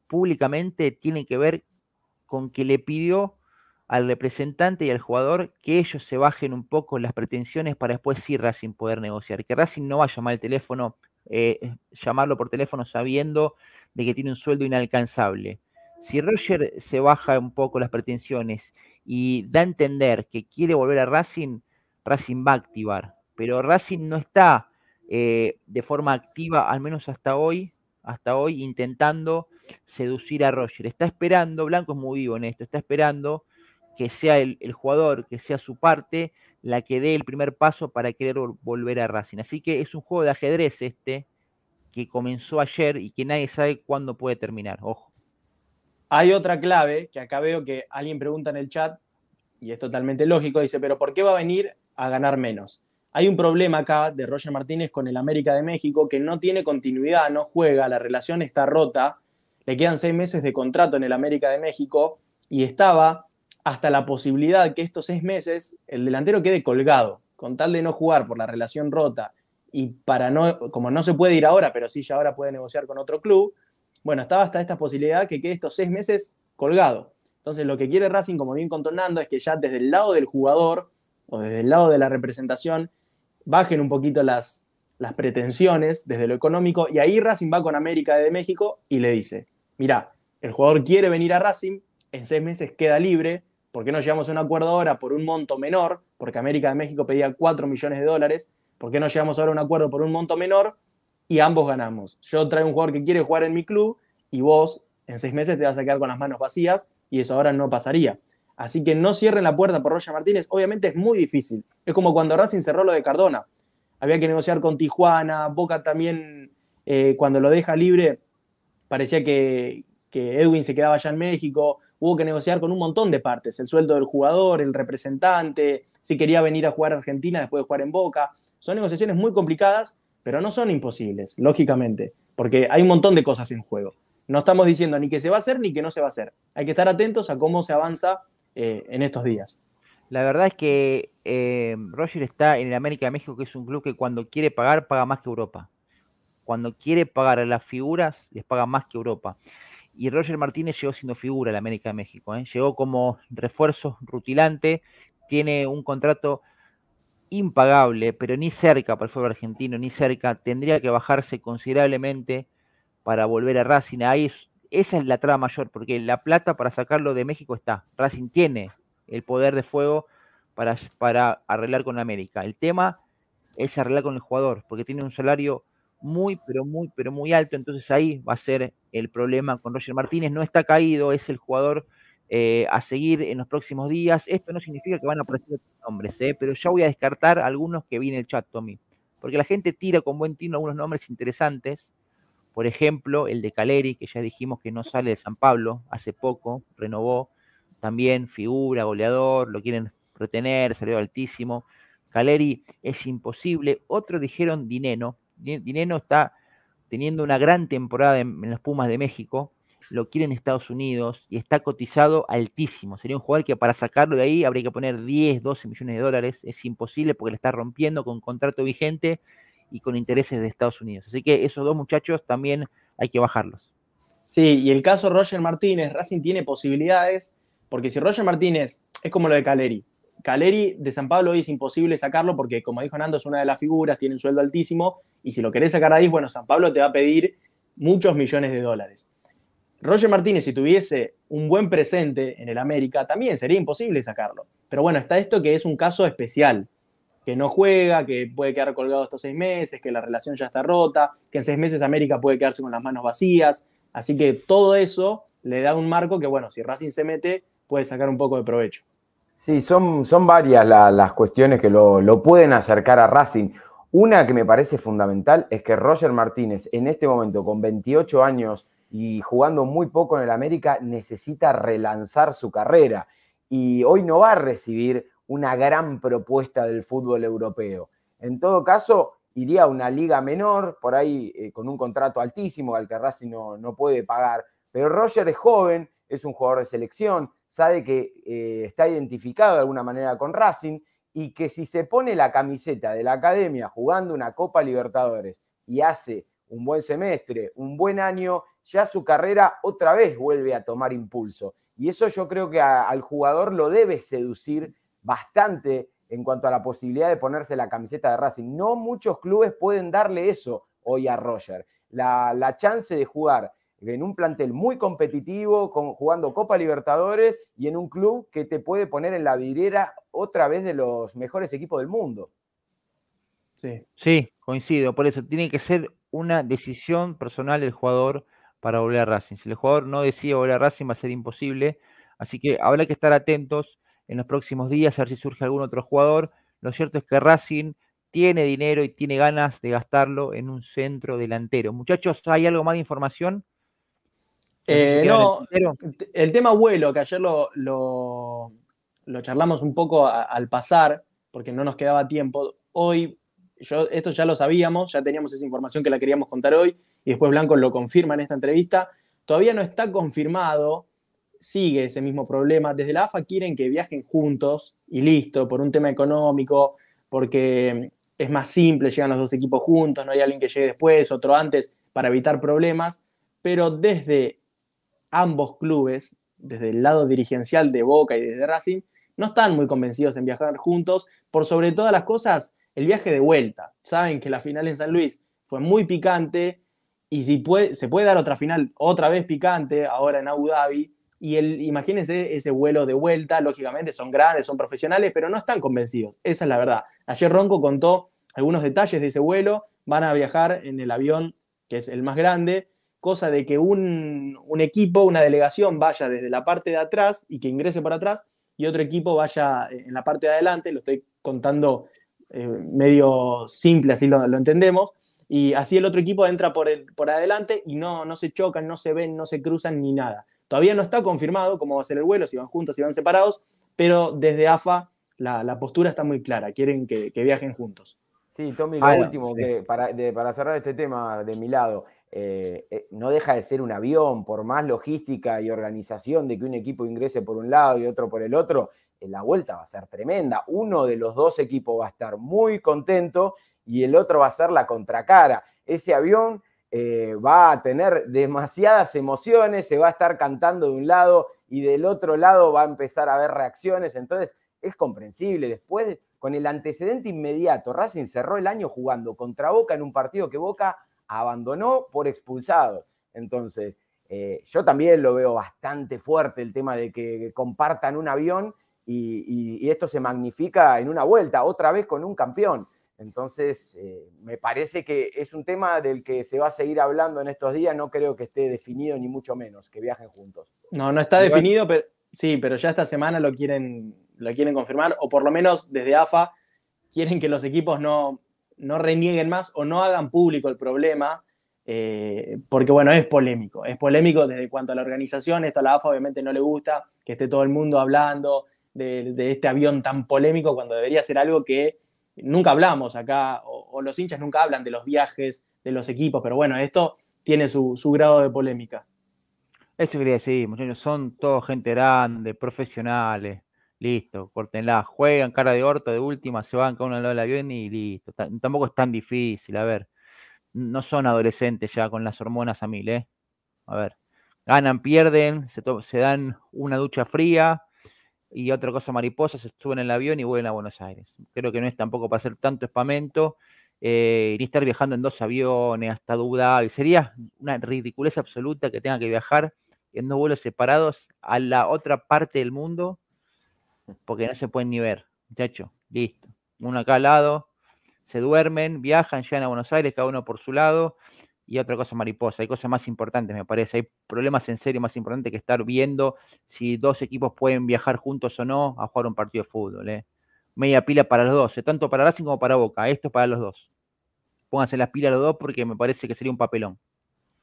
públicamente tiene que ver con que le pidió al representante y al jugador que ellos se bajen un poco las pretensiones para después sí Racing poder negociar, que Racing no va a llamar el teléfono, eh, llamarlo por teléfono sabiendo de que tiene un sueldo inalcanzable. Si Roger se baja un poco las pretensiones y da a entender que quiere volver a Racing, Racing va a activar, pero Racing no está eh, de forma activa, al menos hasta hoy, hasta hoy intentando seducir a Roger. Está esperando, Blanco es muy vivo en esto, está esperando que sea el, el, jugador, que sea su parte, la que dé el primer paso para querer volver a Racing. Así que es un juego de ajedrez este, que comenzó ayer y que nadie sabe cuándo puede terminar. Ojo. Hay otra clave que acá veo que alguien pregunta en el chat, y es totalmente lógico, dice, pero ¿por qué va a venir a ganar menos? Hay un problema acá de Roger Martínez con el América de México que no tiene continuidad, no juega, la relación está rota, le quedan seis meses de contrato en el América de México y estaba hasta la posibilidad que estos seis meses el delantero quede colgado, con tal de no jugar por la relación rota y para no, como no se puede ir ahora, pero sí ya ahora puede negociar con otro club, bueno, estaba hasta esta posibilidad que quede estos seis meses colgado. Entonces, lo que quiere Racing, como bien contornando, es que ya desde el lado del jugador o desde el lado de la representación bajen un poquito las, pretensiones desde lo económico. Y ahí Racing va con América de México y le dice: Mirá, el jugador quiere venir a Racing, en seis meses queda libre. ¿Por qué no llegamos a un acuerdo ahora por un monto menor? Porque América de México pedía cuatro millones de dólares. ¿Por qué no llegamos ahora a un acuerdo por un monto menor? y ambos ganamos. Yo traigo un jugador que quiere jugar en mi club y vos en seis meses te vas a quedar con las manos vacías y eso ahora no pasaría. Así que no cierren la puerta por Roger Martínez. Obviamente es muy difícil. Es como cuando Racing cerró lo de Cardona. Había que negociar con Tijuana, Boca también, eh, cuando lo deja libre, parecía que, que Edwin se quedaba allá en México. Hubo que negociar con un montón de partes. El sueldo del jugador, el representante, si quería venir a jugar a Argentina después de jugar en Boca. Son negociaciones muy complicadas pero no son imposibles, lógicamente, porque hay un montón de cosas en juego. No estamos diciendo ni que se va a hacer ni que no se va a hacer. Hay que estar atentos a cómo se avanza eh, en estos días. La verdad es que eh, Roger está en el América de México, que es un club que cuando quiere pagar, paga más que Europa. Cuando quiere pagar a las figuras, les paga más que Europa. Y Roger Martínez llegó siendo figura el América de México. ¿eh? Llegó como refuerzo rutilante, tiene un contrato impagable, pero ni cerca para el fútbol argentino, ni cerca, tendría que bajarse considerablemente para volver a Racing. Ahí esa es la trama mayor, porque la plata para sacarlo de México está. Racing tiene el poder de fuego para, para arreglar con América. El tema es arreglar con el jugador, porque tiene un salario muy, pero muy, pero muy alto. Entonces ahí va a ser el problema con Roger Martínez. No está caído, es el jugador eh, a seguir en los próximos días. Esto no significa que van a aparecer nombres, ¿eh? pero ya voy a descartar algunos que vi en el chat, Tommy. Porque la gente tira con buen tino algunos nombres interesantes. Por ejemplo, el de Caleri, que ya dijimos que no sale de San Pablo hace poco, renovó también figura, goleador, lo quieren retener, salió altísimo. Caleri es imposible. Otro dijeron Dineno. Dineno está teniendo una gran temporada en, las Pumas de México lo quieren en Estados Unidos y está cotizado altísimo. Sería un jugador que para sacarlo de ahí habría que poner 10, 12 millones de dólares. Es imposible porque le está rompiendo con contrato vigente y con intereses de Estados Unidos. Así que esos dos muchachos también hay que bajarlos. Sí, y el caso Roger Martínez, Racing tiene posibilidades, porque si Roger Martínez es como lo de Caleri. Caleri de San Pablo hoy es imposible sacarlo porque, como dijo Nando, es una de las figuras, tiene un sueldo altísimo, y si lo querés sacar ahí, bueno, San Pablo te va a pedir muchos millones de dólares. Roger Martínez, si tuviese un buen presente en el América, también sería imposible sacarlo. Pero bueno, está esto que es un caso especial, que no juega, que puede quedar colgado estos seis meses, que la relación ya está rota, que en seis meses América puede quedarse con las manos vacías. Así que todo eso le da un marco que, bueno, si Racing se mete, puede sacar un poco de provecho. Sí, son, son varias las cuestiones que lo, lo pueden acercar a Racing. Una que me parece fundamental es que Roger Martínez, en este momento, con 28 años, y jugando muy poco en el América necesita relanzar su carrera y hoy no va a recibir una gran propuesta del fútbol europeo. En todo caso, iría a una liga menor, por ahí eh, con un contrato altísimo al que Racing no, puede pagar, pero Roger es joven, es un jugador de selección, sabe que eh, está identificado de alguna manera con Racing y que si se pone la camiseta de la academia jugando una Copa Libertadores y hace un buen semestre, un buen año, ya su carrera otra vez vuelve a tomar impulso. Y eso yo creo que al jugador lo debe seducir bastante en cuanto a la posibilidad de ponerse la camiseta de Racing. No muchos clubes pueden darle eso hoy a Roger. La, chance de jugar en un plantel muy competitivo, con, jugando Copa Libertadores y en un club que te puede poner en la vidriera otra vez de los mejores equipos del mundo. Sí. sí, coincido. Por eso tiene que ser una decisión personal del jugador para volver a Racing. Si el jugador no decide volver a Racing va a ser imposible, así que habrá que estar atentos en los próximos días a ver si surge algún otro jugador. Lo cierto es que Racing tiene dinero y tiene ganas de gastarlo en un centro delantero. Muchachos, ¿hay algo más de información? Eh, no, el, tema vuelo, que ayer lo, charlamos un poco al pasar, porque no nos quedaba tiempo. Hoy esto ya lo sabíamos, ya teníamos esa información que la queríamos contar hoy y después Blanco lo confirma en esta entrevista. Todavía no está confirmado, sigue ese mismo problema. Desde la AFA quieren que viajen juntos y listo, por un tema económico, porque es más simple, llegan los dos equipos juntos, no hay alguien que llegue después, otro antes, para evitar problemas. Pero desde ambos clubes, desde el lado dirigencial de Boca y desde Racing, no están muy convencidos en viajar juntos, por sobre todas las cosas, el viaje de vuelta. Saben que la final en San Luis fue muy picante y si puede, se puede dar otra final otra vez picante ahora en Abu Dhabi. Y el, imagínense ese vuelo de vuelta, lógicamente son grandes, son profesionales, pero no están convencidos. Esa es la verdad. Ayer Ronco contó algunos detalles de ese vuelo. Van a viajar en el avión, que es el más grande, cosa de que un, un equipo, una delegación vaya desde la parte de atrás y que ingrese para atrás, y otro equipo vaya eh, en la parte de adelante. Lo estoy contando eh, medio simple, así lo, entendemos. Y así el otro equipo entra por, el, por adelante y no, no se chocan, no se ven, no se cruzan ni nada. Todavía no está confirmado cómo va a ser el vuelo, si van juntos, si van separados, pero desde AFA la, postura está muy clara, quieren que, viajen juntos. Sí, Tommy, lo ah, último, para, cerrar este tema de mi lado, eh, eh, no deja de ser un avión, por más logística y organización de que un equipo ingrese por un lado y otro por el otro, eh, la vuelta va a ser tremenda. Uno de los dos equipos va a estar muy contento y el otro va a ser la contracara. Ese avión eh, va a tener demasiadas emociones, se va a estar cantando de un lado y del otro lado va a empezar a haber reacciones. Entonces es comprensible. Después, con el antecedente inmediato, Racing cerró el año jugando contra Boca en un partido que Boca abandonó por expulsado. Entonces, eh, yo también lo veo bastante fuerte el tema de que compartan un avión y, esto se magnifica en una vuelta, otra vez con un campeón. Entonces, eh, me parece que es un tema del que se va a seguir hablando en estos días, no creo que esté definido ni mucho menos, que viajen juntos. No, no está definido, pero sí, pero ya esta semana lo quieren, lo quieren confirmar, o por lo menos desde AFA quieren que los equipos no, renieguen más o no hagan público el problema, eh, porque bueno, es polémico, es polémico desde cuanto a la organización, esto a la AFA obviamente no le gusta, que esté todo el mundo hablando, de, este avión tan polémico cuando debería ser algo que nunca hablamos acá, o, los hinchas nunca hablan de los viajes, de los equipos, pero bueno, esto tiene su, grado de polémica. Eso quería decir, muchachos, son todos gente grande, profesionales, listo, cortenla, juegan cara de orto de última, se van cada uno al lado del avión y listo. tampoco es tan difícil, a ver, no son adolescentes ya con las hormonas a mil, ¿eh? A ver, ganan, pierden, se, se dan una ducha fría, y otra cosa mariposa, se suben en el avión y vuelven a Buenos Aires. Creo que no es tampoco para hacer tanto espamento, eh, ni estar viajando en dos aviones hasta Duda, sería una ridiculez absoluta que tenga que viajar en dos vuelos separados a la otra parte del mundo, porque no se pueden ni ver, muchachos, listo. Uno acá al lado, se duermen, viajan, llegan a Buenos Aires, cada uno por su lado, y otra cosa mariposa. Hay cosas más importantes, me parece. Hay problemas en serio más importantes que estar viendo si dos equipos pueden viajar juntos o no a jugar un partido de fútbol. ¿eh? Media pila para los dos, eh, tanto para Racing como para Boca. Esto es para los dos. Pónganse las pilas los dos porque me parece que sería un papelón.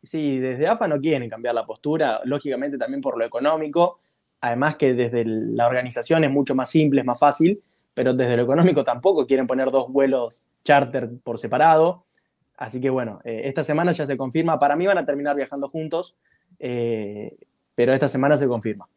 Sí, desde AFA no quieren cambiar la postura, lógicamente también por lo económico. Además que desde la organización es mucho más simple, es más fácil, pero desde lo económico tampoco quieren poner dos vuelos charter por separado Así que bueno, eh, esta semana ya se confirma. Para mí van a terminar viajando juntos, eh, pero esta semana se confirma.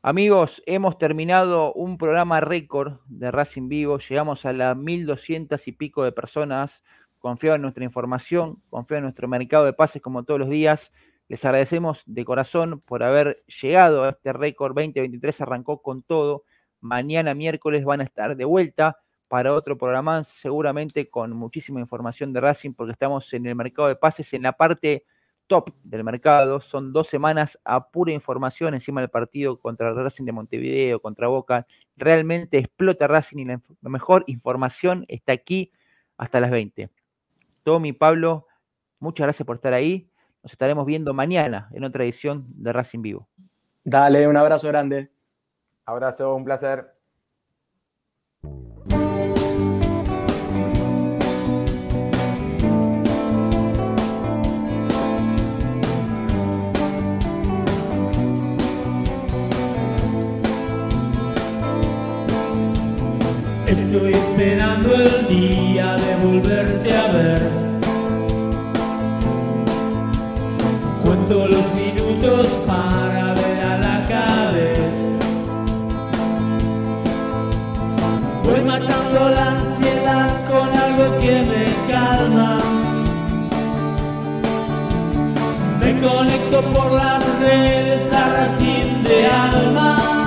Amigos, hemos terminado un programa récord de Racing Vivo. Llegamos a las 1.200 y pico de personas. Confío en nuestra información, confío en nuestro mercado de pases como todos los días. Les agradecemos de corazón por haber llegado a este récord. 2023 arrancó con todo. Mañana miércoles van a estar de vuelta para otro programa, seguramente con muchísima información de Racing, porque estamos en el mercado de pases, en la parte top del mercado. Son dos semanas a pura información encima del partido contra Racing de Montevideo, contra Boca. Realmente explota Racing y la, mejor información está aquí hasta las 20. Tommy, Pablo, muchas gracias por estar ahí. Nos estaremos viendo mañana en otra edición de Racing Vivo. Dale, un abrazo grande. Abrazo, un placer. Estoy esperando el día de volverte a ver. Cuento los la ansiedad con algo que me calma. Me conecto por las redes a Racín de alma.